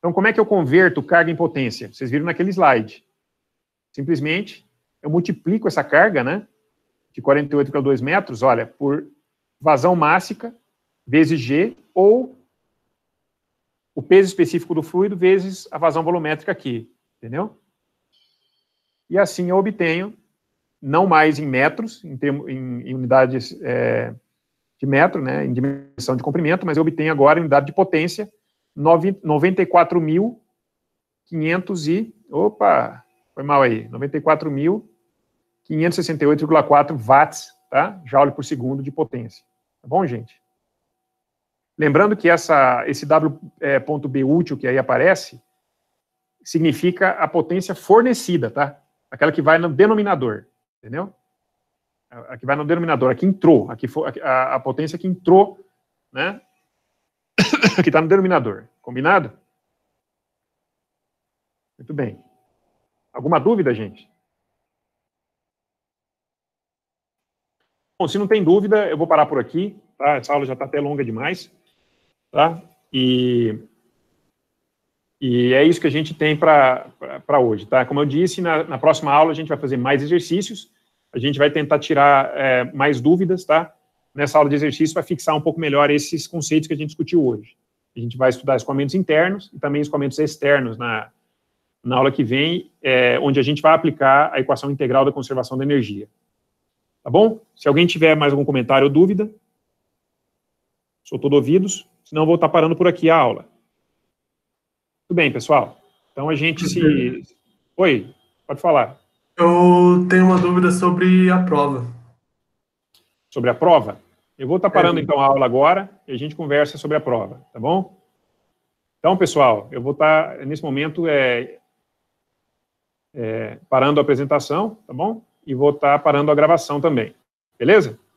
Então, como é que eu converto carga em potência? Vocês viram naquele slide. Simplesmente, eu multiplico essa carga, né, de 48,2 metros, olha, por vazão mássica vezes G ou o peso específico do fluido vezes a vazão volumétrica aqui, entendeu? E assim eu obtenho, não mais em metros, em, termo, em, em unidades é, de metro, né, em dimensão de comprimento, mas eu obtenho agora em unidade de potência, 94.500 mil e... Opa, foi mal aí. 94.568,4 mil watts, tá? Joule por segundo de potência. Tá bom, gente? Lembrando que essa, esse W.B é, útil que aí aparece significa a potência fornecida, tá? Aquela que vai no denominador, entendeu? A que vai no denominador, a que entrou, a, que for, a, a potência que entrou, né? que está no denominador. Combinado? Muito bem. Alguma dúvida, gente? Bom, se não tem dúvida, eu vou parar por aqui. Tá? Essa aula já está até longa demais. Tá? E, e é isso que a gente tem para hoje. Tá? Como eu disse, na, na próxima aula a gente vai fazer mais exercícios. A gente vai tentar tirar é, mais dúvidas, tá? nessa aula de exercício vai fixar um pouco melhor esses conceitos que a gente discutiu hoje. A gente vai estudar escoamentos internos e também escoamentos externos na, na aula que vem, é, onde a gente vai aplicar a equação integral da conservação da energia. Tá bom? Se alguém tiver mais algum comentário ou dúvida, sou todo ouvidos, senão vou estar parando por aqui a aula. Tudo bem, pessoal? Então a gente se. Oi, pode falar. Eu tenho uma dúvida sobre a prova sobre a prova. Eu vou estar é. parando então a aula agora e a gente conversa sobre a prova, tá bom? Então, pessoal, eu vou estar nesse momento é, é, parando a apresentação, tá bom? E vou estar parando a gravação também, beleza?